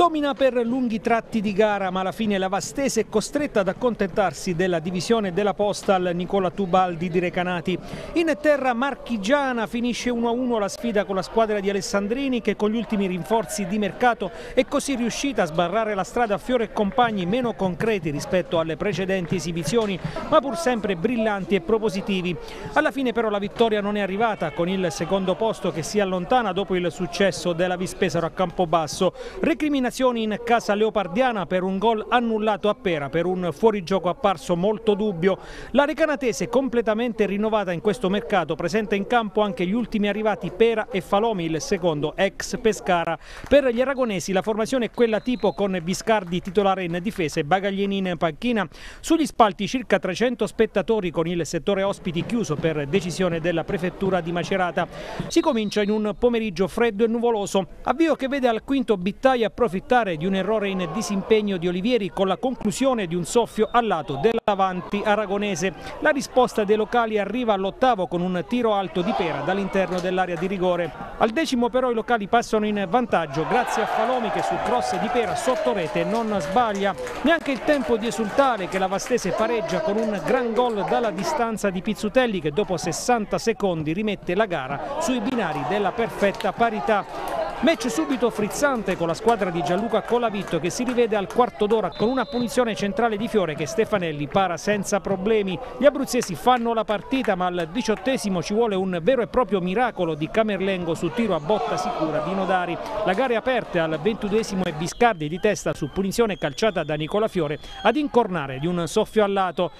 Domina per lunghi tratti di gara, ma alla fine la Vastese è costretta ad accontentarsi della divisione della posta al Nicola Tubaldi di Recanati. In terra marchigiana finisce 1-1 la sfida con la squadra di Alessandrini che con gli ultimi rinforzi di mercato è così riuscita a sbarrare la strada a Fiore e compagni meno concreti rispetto alle precedenti esibizioni, ma pur sempre brillanti e propositivi. Alla fine però la vittoria non è arrivata, con il secondo posto che si allontana dopo il successo della Vispesaro a Campobasso. Recriminazione Eliminazioni in casa leopardiana per un gol annullato a Pera per un fuorigioco apparso molto dubbio. La recanatese completamente rinnovata in questo mercato presenta in campo anche gli ultimi arrivati Pera e Falomi, il secondo ex Pescara. Per gli aragonesi la formazione è quella tipo con Biscardi titolare in difesa e Bagaglini in panchina. Sugli spalti circa 300 spettatori con il settore ospiti chiuso per decisione della prefettura di Macerata. Si comincia in un pomeriggio freddo e nuvoloso, avvio che vede al quinto Bittaia approfittare approfittare di un errore in disimpegno di Olivieri con la conclusione di un soffio al lato dell'avanti aragonese. La risposta dei locali arriva all'ottavo con un tiro alto di Pera dall'interno dell'area di rigore. Al decimo però i locali passano in vantaggio grazie a Falomi che sul cross di Pera sotto rete non sbaglia. Neanche il tempo di esultare che la Vastese pareggia con un gran gol dalla distanza di Pizzutelli che dopo 60 secondi rimette la gara sui binari della perfetta parità. Match subito frizzante con la squadra di Gianluca Colavitto che si rivede al quarto d'ora con una punizione centrale di Fiore che Stefanelli para senza problemi. Gli abruzzesi fanno la partita ma al diciottesimo ci vuole un vero e proprio miracolo di Camerlengo su tiro a botta sicura di Nodari. La gara è aperta al ventudesimo e Biscardi di testa su punizione calciata da Nicola Fiore ad incornare di un soffio allato.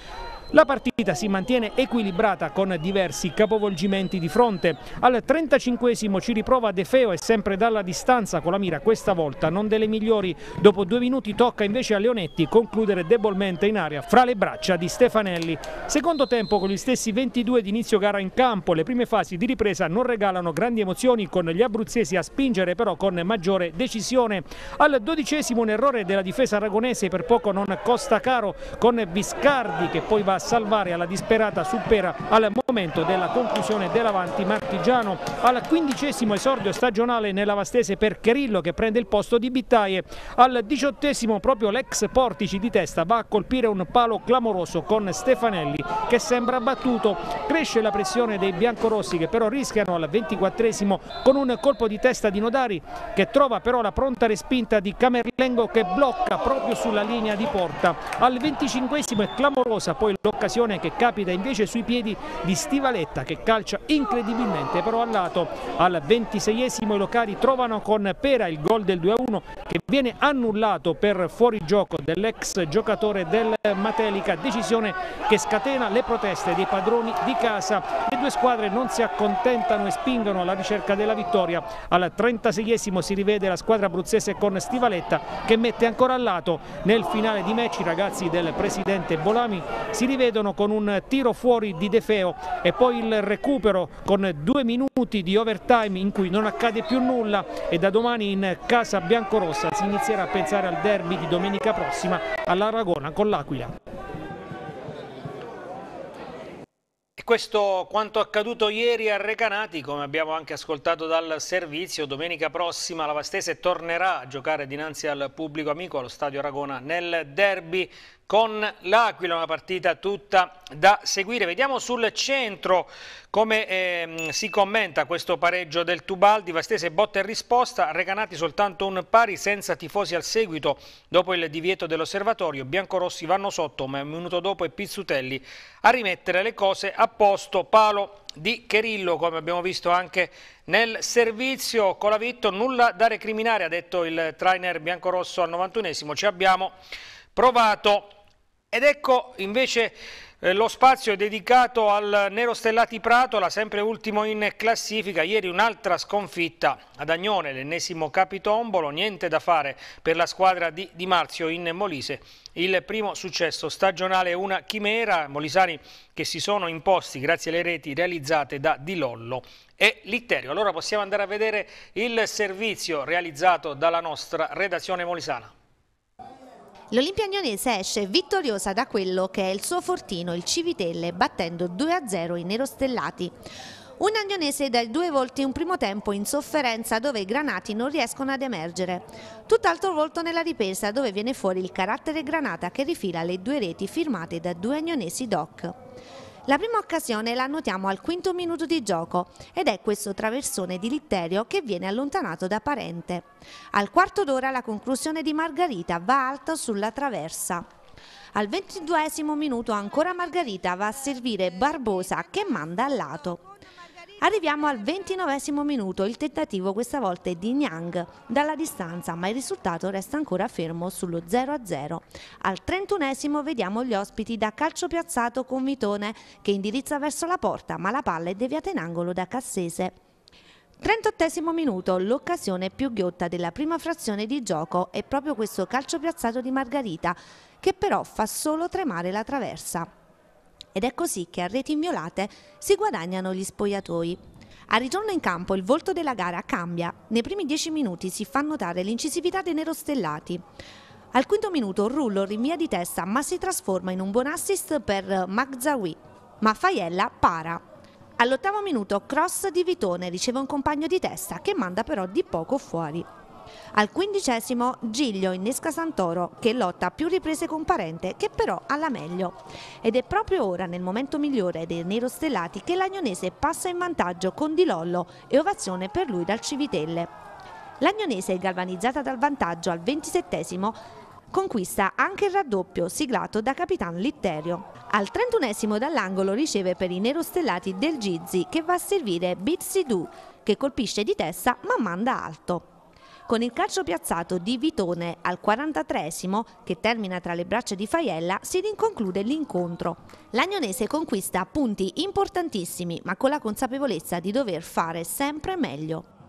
La partita si mantiene equilibrata con diversi capovolgimenti di fronte. Al 35 ci riprova De Feo e sempre dalla distanza con la mira questa volta non delle migliori. Dopo due minuti tocca invece a Leonetti concludere debolmente in aria fra le braccia di Stefanelli. Secondo tempo con gli stessi 22 di inizio gara in campo. Le prime fasi di ripresa non regalano grandi emozioni con gli abruzzesi a spingere però con maggiore decisione. Al dodicesimo un errore della difesa aragonese per poco non costa caro con Viscardi che poi va a salvare alla disperata supera al momento della conclusione dell'avanti martigiano. Al quindicesimo esordio stagionale nella Vastese per Cherillo che prende il posto di Bittaie. Al diciottesimo proprio l'ex Portici di testa va a colpire un palo clamoroso con Stefanelli che sembra battuto. Cresce la pressione dei biancorossi che però rischiano al ventiquattresimo con un colpo di testa di Nodari che trova però la pronta respinta di Camerlengo che blocca proprio sulla linea di porta. Al venticinquesimo è clamorosa poi lo occasione che capita invece sui piedi di Stivaletta che calcia incredibilmente però al lato al 26esimo i locali trovano con Pera il gol del 2-1 che viene annullato per fuorigioco dell'ex giocatore del Matelica decisione che scatena le proteste dei padroni di casa le due squadre non si accontentano e spingono alla ricerca della vittoria al 36esimo si rivede la squadra abruzzese con Stivaletta che mette ancora al lato nel finale di match i ragazzi del presidente Bolami si rivede vedono con un tiro fuori di De Feo e poi il recupero con due minuti di overtime in cui non accade più nulla e da domani in casa biancorossa si inizierà a pensare al derby di domenica prossima all'Aragona con l'Aquila. E questo quanto accaduto ieri a Recanati, come abbiamo anche ascoltato dal servizio, domenica prossima la Vastese tornerà a giocare dinanzi al pubblico amico allo Stadio Aragona nel derby con l'Aquila, una partita tutta da seguire. Vediamo sul centro come ehm, si commenta questo pareggio del Tubaldi, Vastese botta e risposta, Recanati soltanto un pari senza tifosi al seguito dopo il divieto dell'osservatorio, biancorossi vanno sotto ma un minuto dopo e Pizzutelli a rimettere le cose a posto, palo di Cherillo come abbiamo visto anche nel servizio Colavitto, nulla da recriminare ha detto il trainer biancorosso al 91esimo, ci abbiamo provato ed ecco invece eh, lo spazio dedicato al Nero Stellati Pratola, sempre ultimo in classifica. Ieri un'altra sconfitta ad Agnone, l'ennesimo capitombolo. Niente da fare per la squadra di Di Marzio in Molise. Il primo successo stagionale una chimera. Molisani che si sono imposti grazie alle reti realizzate da Di Lollo e Litterio. Allora possiamo andare a vedere il servizio realizzato dalla nostra redazione molisana. L'Olimpia Agnonese esce vittoriosa da quello che è il suo fortino, il Civitelle, battendo 2-0 i Nerostellati. Un agnonese dai due volti un primo tempo in sofferenza dove i granati non riescono ad emergere. Tutt'altro volto nella ripresa dove viene fuori il carattere granata che rifila le due reti firmate da due agnonesi doc. La prima occasione la notiamo al quinto minuto di gioco ed è questo traversone di Litterio che viene allontanato da Parente. Al quarto d'ora la conclusione di Margarita va alta sulla traversa. Al ventiduesimo minuto ancora Margarita va a servire Barbosa che manda al lato. Arriviamo al ventinovesimo minuto, il tentativo questa volta è di Nyang dalla distanza, ma il risultato resta ancora fermo sullo 0-0. Al trentunesimo vediamo gli ospiti da calcio piazzato con Vitone che indirizza verso la porta, ma la palla è deviata in angolo da Cassese. 38 minuto, l'occasione più ghiotta della prima frazione di gioco è proprio questo calcio piazzato di Margarita, che però fa solo tremare la traversa ed è così che a reti inviolate si guadagnano gli spogliatoi. Al ritorno in campo il volto della gara cambia, nei primi dieci minuti si fa notare l'incisività dei nerostellati. Al quinto minuto Rullo rinvia di testa ma si trasforma in un buon assist per Magzawi, ma Faiella para. All'ottavo minuto cross di Vitone riceve un compagno di testa che manda però di poco fuori. Al quindicesimo Giglio innesca Santoro che lotta a più riprese con Parente che però ha la meglio. Ed è proprio ora nel momento migliore dei nerostellati che l'Agnonese passa in vantaggio con Di Lollo e ovazione per lui dal Civitelle. L'Agnonese, galvanizzata dal vantaggio al ventisettesimo conquista anche il raddoppio siglato da Capitan Litterio. Al trentunesimo dall'angolo riceve per i nerostellati del Gizzi che va a servire Bizzidu che colpisce di testa ma manda alto con il calcio piazzato di Vitone al 43 che termina tra le braccia di Faiella, si rinconclude l'incontro. L'Agnonese conquista punti importantissimi, ma con la consapevolezza di dover fare sempre meglio.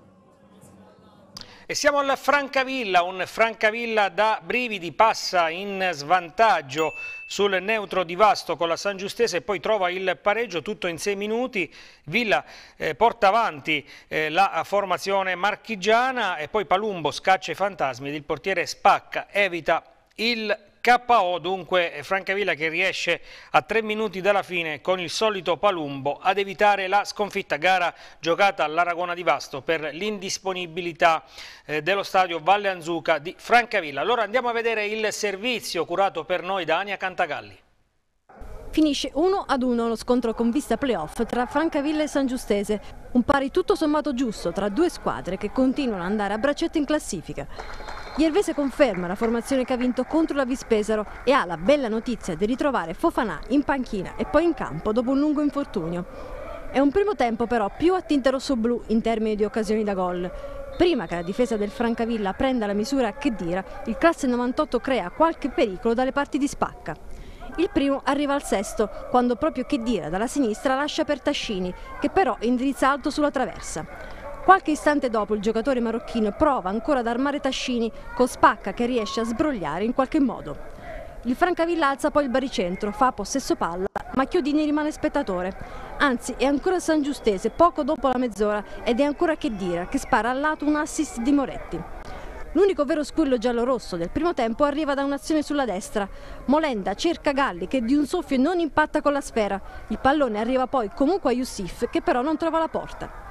E siamo al Francavilla, un Francavilla da brividi, passa in svantaggio sul neutro di Vasto con la San Giustese e poi trova il pareggio tutto in sei minuti. Villa eh, porta avanti eh, la formazione marchigiana e poi Palumbo scaccia i fantasmi ed il portiere spacca, evita il KO dunque Francavilla che riesce a tre minuti dalla fine con il solito Palumbo ad evitare la sconfitta gara giocata all'Aragona di Vasto per l'indisponibilità eh, dello stadio Valle Anzuca di Francavilla. Allora andiamo a vedere il servizio curato per noi da Ania Cantagalli. Finisce 1 ad 1 lo scontro con vista playoff tra Francavilla e San Giustese. Un pari tutto sommato giusto tra due squadre che continuano ad andare a braccetto in classifica. Iervese conferma la formazione che ha vinto contro la Vispesaro e ha la bella notizia di ritrovare Fofanà in panchina e poi in campo dopo un lungo infortunio. È un primo tempo però più a tinte rosso-blu in termini di occasioni da gol. Prima che la difesa del Francavilla prenda la misura che dira, il classe 98 crea qualche pericolo dalle parti di spacca. Il primo arriva al sesto, quando proprio Chedira dalla sinistra lascia per Tascini, che però indirizza alto sulla traversa. Qualche istante dopo il giocatore marocchino prova ancora ad armare Tascini con Spacca che riesce a sbrogliare in qualche modo. Il Francavilla alza poi il baricentro, fa possesso palla, ma Chiodini rimane spettatore. Anzi, è ancora San Giustese poco dopo la mezz'ora ed è ancora Chedira che spara al lato un assist di Moretti. L'unico vero squillo giallo-rosso del primo tempo arriva da un'azione sulla destra. Molenda cerca Galli che di un soffio non impatta con la sfera. Il pallone arriva poi comunque a Youssif che però non trova la porta.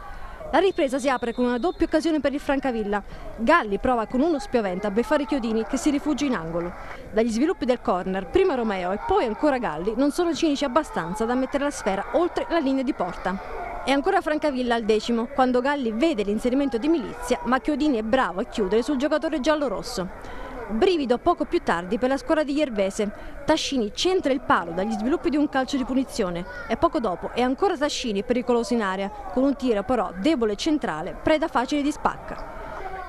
La ripresa si apre con una doppia occasione per il Francavilla. Galli prova con uno spiovente a beffare Chiodini che si rifugia in angolo. Dagli sviluppi del corner, prima Romeo e poi ancora Galli, non sono cinici abbastanza da mettere la sfera oltre la linea di porta. E ancora Francavilla al decimo, quando Galli vede l'inserimento di Milizia, ma Chiodini è bravo a chiudere sul giocatore giallo-rosso. Brivido poco più tardi per la squadra di Iervese. Tascini centra il palo dagli sviluppi di un calcio di punizione e poco dopo è ancora Tascini pericoloso in area, con un tiro però debole centrale, preda facile di spacca.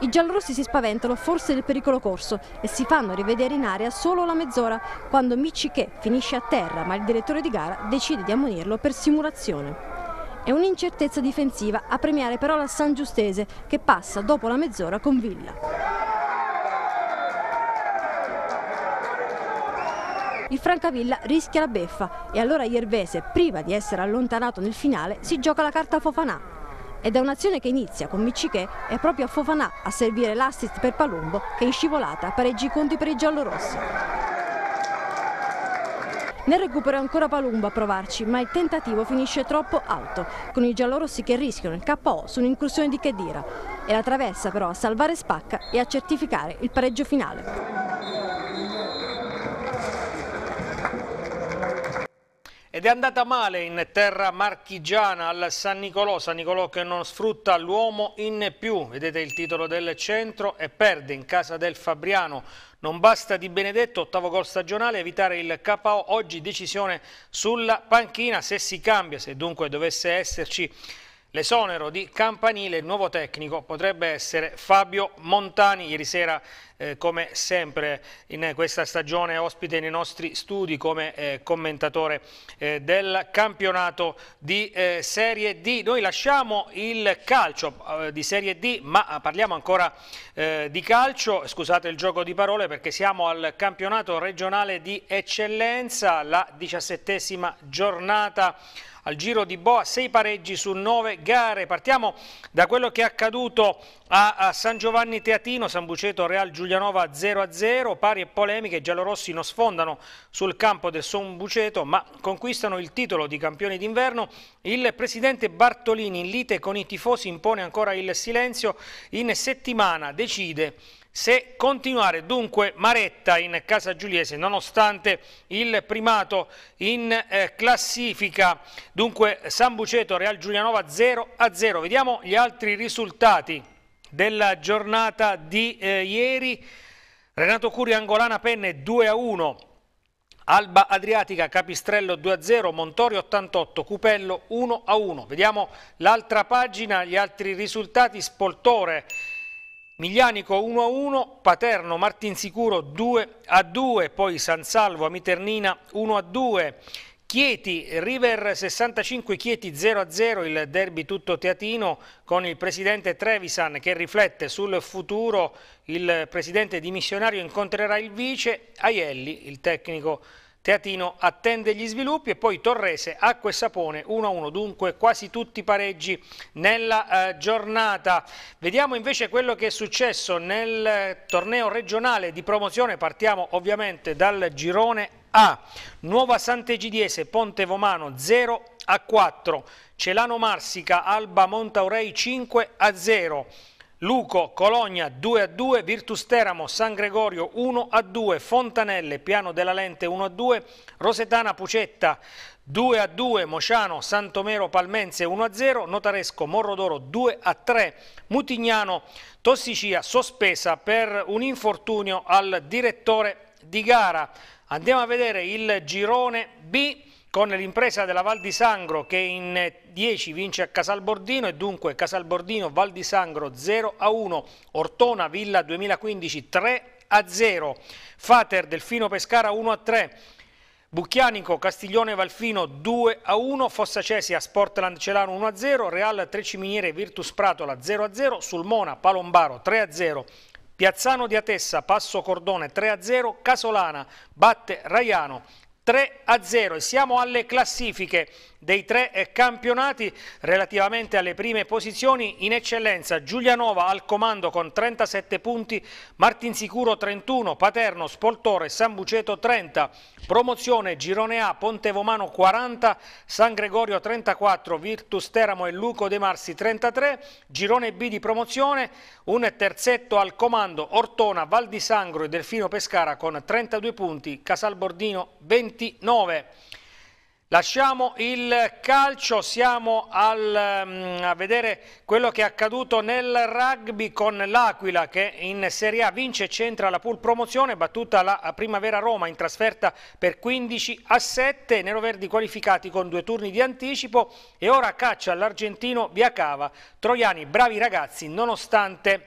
I giallorossi si spaventano forse del pericolo corso e si fanno rivedere in area solo la mezz'ora, quando Micciche finisce a terra ma il direttore di gara decide di ammonirlo per simulazione. È un'incertezza difensiva a premiare però la San Giustese che passa dopo la mezz'ora con Villa. il Francavilla rischia la beffa e allora Iervese, prima di essere allontanato nel finale, si gioca la carta a Fofanà. Ed è un'azione che inizia con Miccichè è proprio a Fofanà a servire l'assist per Palumbo che in scivolata pareggia i conti per i giallorossi. Nel recupero è ancora Palumbo a provarci, ma il tentativo finisce troppo alto, con i giallorossi che rischiano il KO su un'incursione di Kedira. E la traversa però a salvare Spacca e a certificare il pareggio finale. Ed è andata male in terra marchigiana al San Nicolò, San Nicolò che non sfrutta l'uomo in più, vedete il titolo del centro, e perde in casa del Fabriano. Non basta di Benedetto, ottavo gol stagionale, evitare il KO, oggi decisione sulla panchina, se si cambia, se dunque dovesse esserci L'esonero di Campanile, il nuovo tecnico potrebbe essere Fabio Montani, ieri sera eh, come sempre in questa stagione ospite nei nostri studi come eh, commentatore eh, del campionato di eh, Serie D. Noi lasciamo il calcio eh, di Serie D ma parliamo ancora eh, di calcio, scusate il gioco di parole perché siamo al campionato regionale di eccellenza, la diciassettesima giornata al giro di Boa, 6 pareggi su 9 gare. Partiamo da quello che è accaduto a, a San Giovanni Teatino, San Buceto Real Giulianova 0-0, pari e polemiche, giallorossi non sfondano sul campo del San Buceto ma conquistano il titolo di campione d'inverno. Il presidente Bartolini in lite con i tifosi impone ancora il silenzio, in settimana decide se continuare dunque Maretta in casa Giuliese nonostante il primato in eh, classifica, dunque San Buceto Real Giulianova 0 a 0. Vediamo gli altri risultati della giornata di eh, ieri. Renato Curi Angolana Penne 2 a 1. Alba Adriatica, Capistrello 2-0, a Montorio 88, Cupello 1-1. a Vediamo l'altra pagina, gli altri risultati, Spoltore Miglianico 1 a 1, Paterno Martinsicuro 2 a 2, poi San Salvo a Miternina 1 a 2. Chieti, River 65 Chieti 0 a 0, il derby tutto teatino con il presidente Trevisan che riflette sul futuro, il presidente dimissionario incontrerà il vice, Aielli, il tecnico Teatino attende gli sviluppi e poi Torrese, Acqua e Sapone 1-1, dunque quasi tutti pareggi nella eh, giornata. Vediamo invece quello che è successo nel eh, torneo regionale di promozione, partiamo ovviamente dal girone A. Nuova Sant'Egidiese, Ponte Vomano 0 a 4, Celano Marsica, Alba Montaurei 5 a 0. Luco, Cologna 2 a 2, Virtus Teramo, San Gregorio 1 a 2, Fontanelle, Piano della Lente 1 a 2, Rosetana Pucetta 2 a 2, Mociano, Santomero, Palmense 1 a 0, Notaresco, Morrodoro 2 a 3, Mutignano, Tossicia sospesa per un infortunio al direttore di gara. Andiamo a vedere il girone B con l'impresa della Val di Sangro che in 10 vince a Casalbordino e dunque Casalbordino Val di Sangro 0 a 1, Ortona Villa 2015 3 a 0, Fater Delfino Pescara 1 a 3, Bucchianico Castiglione Valfino 2 a 1, Fossa Cesia Sportland Celano 1 a 0, Real Treciminiere Virtus Pratola 0 a 0, Sulmona Palombaro 3 a 0, Piazzano di Atessa, Passo Cordone 3-0, Casolana batte Raiano 3 a 0 e siamo alle classifiche dei tre eh, campionati. Relativamente alle prime posizioni, in eccellenza Giulianova al comando con 37 punti, Martinsicuro 31, Paterno, Spoltore, San Buceto 30, promozione Girone A, Pontevomano 40, San Gregorio 34, Virtus Teramo e Luco De Marsi 33, Girone B di promozione, un terzetto al comando Ortona, Val di Sangro e Delfino Pescara con 32 punti, Casalbordino 29. Lasciamo il calcio, siamo al, mm, a vedere quello che è accaduto nel rugby con l'Aquila che in Serie A vince e centra la pool promozione, battuta la Primavera Roma in trasferta per 15 a 7, Nero Verdi qualificati con due turni di anticipo e ora caccia all'argentino Biacava. Troiani, bravi ragazzi, nonostante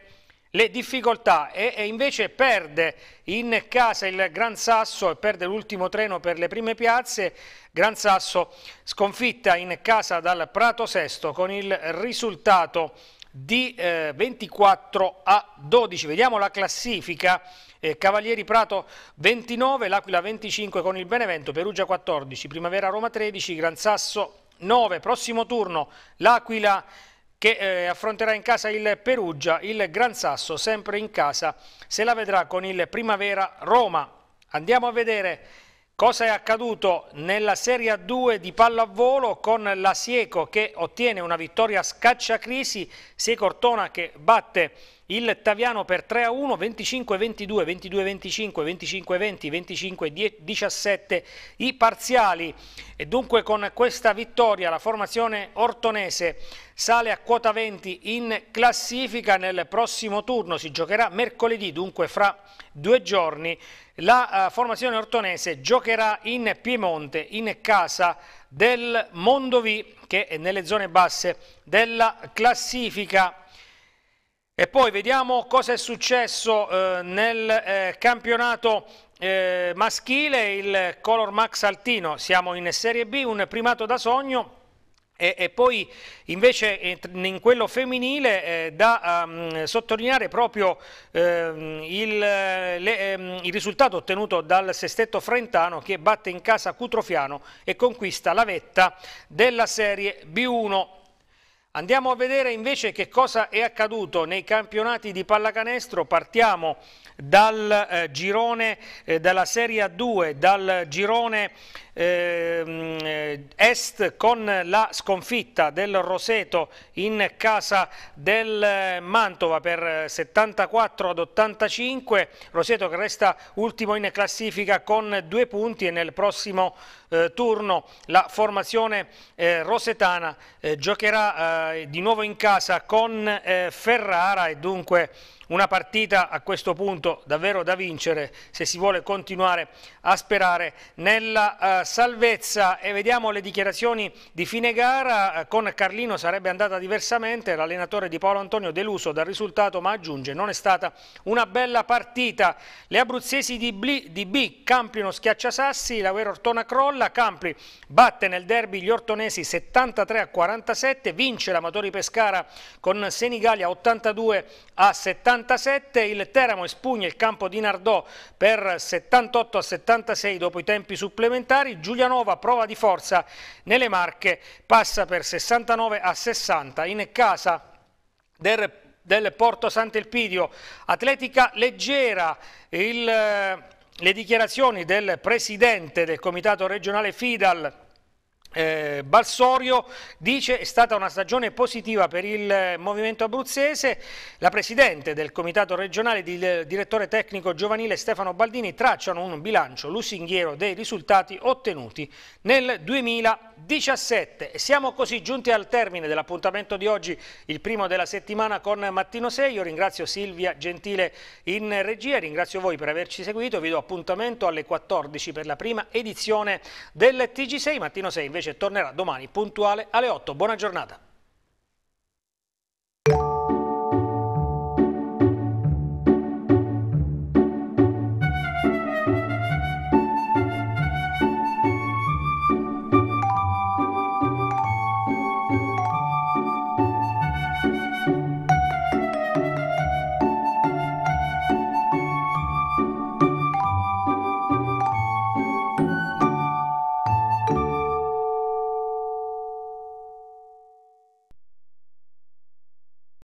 le difficoltà e, e invece perde in casa il Gran Sasso e perde l'ultimo treno per le prime piazze. Gran Sasso sconfitta in casa dal Prato Sesto con il risultato di eh, 24 a 12. Vediamo la classifica. Eh, Cavalieri Prato 29, L'Aquila 25 con il Benevento, Perugia 14, Primavera Roma 13, Gran Sasso 9. Prossimo turno L'Aquila 25 che eh, affronterà in casa il Perugia, il Gran Sasso sempre in casa se la vedrà con il Primavera Roma. Andiamo a vedere cosa è accaduto nella Serie 2 di pallavolo con la Sieco che ottiene una vittoria scacciacrisi, Sieco Ortona che batte il Taviano per 3 a 1, 25 22, 22 25, 25 20, 25 17 i parziali. E dunque con questa vittoria la formazione ortonese sale a quota 20 in classifica. Nel prossimo turno si giocherà mercoledì, dunque fra due giorni. La eh, formazione ortonese giocherà in Piemonte, in casa del Mondovi, che è nelle zone basse della classifica. E poi vediamo cosa è successo eh, nel eh, campionato eh, maschile, il Color Max Altino, siamo in Serie B, un primato da sogno. E, e, poi invece in quello femminile eh, da um, sottolineare proprio eh, il, le, eh, il, risultato ottenuto dal Sestetto Frentano che batte in casa Cutrofiano e conquista la vetta della Serie B1. Andiamo a vedere invece che cosa è accaduto nei campionati di pallacanestro, partiamo dal eh, girone, eh, dalla Serie A2, dal girone Ehm, eh, est con la sconfitta del Roseto in casa del eh, Mantova per 74 eh, ad 85, Roseto che resta ultimo in classifica con due punti e nel prossimo eh, turno la formazione eh, rosetana eh, giocherà di nuovo in casa con Ferrara e dunque una partita a questo punto davvero da vincere se si vuole continuare a sperare nella eh, salvezza e vediamo le dichiarazioni di fine gara. Eh, con Carlino sarebbe andata diversamente, l'allenatore di Paolo Antonio deluso dal risultato ma aggiunge non è stata una bella partita. Le abruzzesi di, Bli, di B campiono schiacciasassi, la vera Ortona crolla, Campli batte nel derby gli ortonesi 73 a 47, vince l'Amatori Pescara con Senigallia 82 a 70. 77, il Teramo espugna il campo di Nardò per 78 a 76 dopo i tempi supplementari, Giulianova prova di forza nelle Marche, passa per 69 a 60 in casa del, del Porto Sant'Elpidio, atletica leggera, il, eh, le dichiarazioni del presidente del comitato regionale Fidal eh, Balsorio dice è stata una stagione positiva per il eh, movimento abruzzese, la Presidente del Comitato regionale e eh, il direttore tecnico giovanile Stefano Baldini tracciano un bilancio lusinghiero dei risultati ottenuti nel 2017. Siamo così giunti al termine dell'appuntamento di oggi, il primo della settimana con Mattino 6. Io ringrazio Silvia Gentile in regia, ringrazio voi per averci seguito, vi do appuntamento alle 14 per la prima edizione del TG6, Mattino 6 invece invece tornerà domani puntuale alle 8. Buona giornata.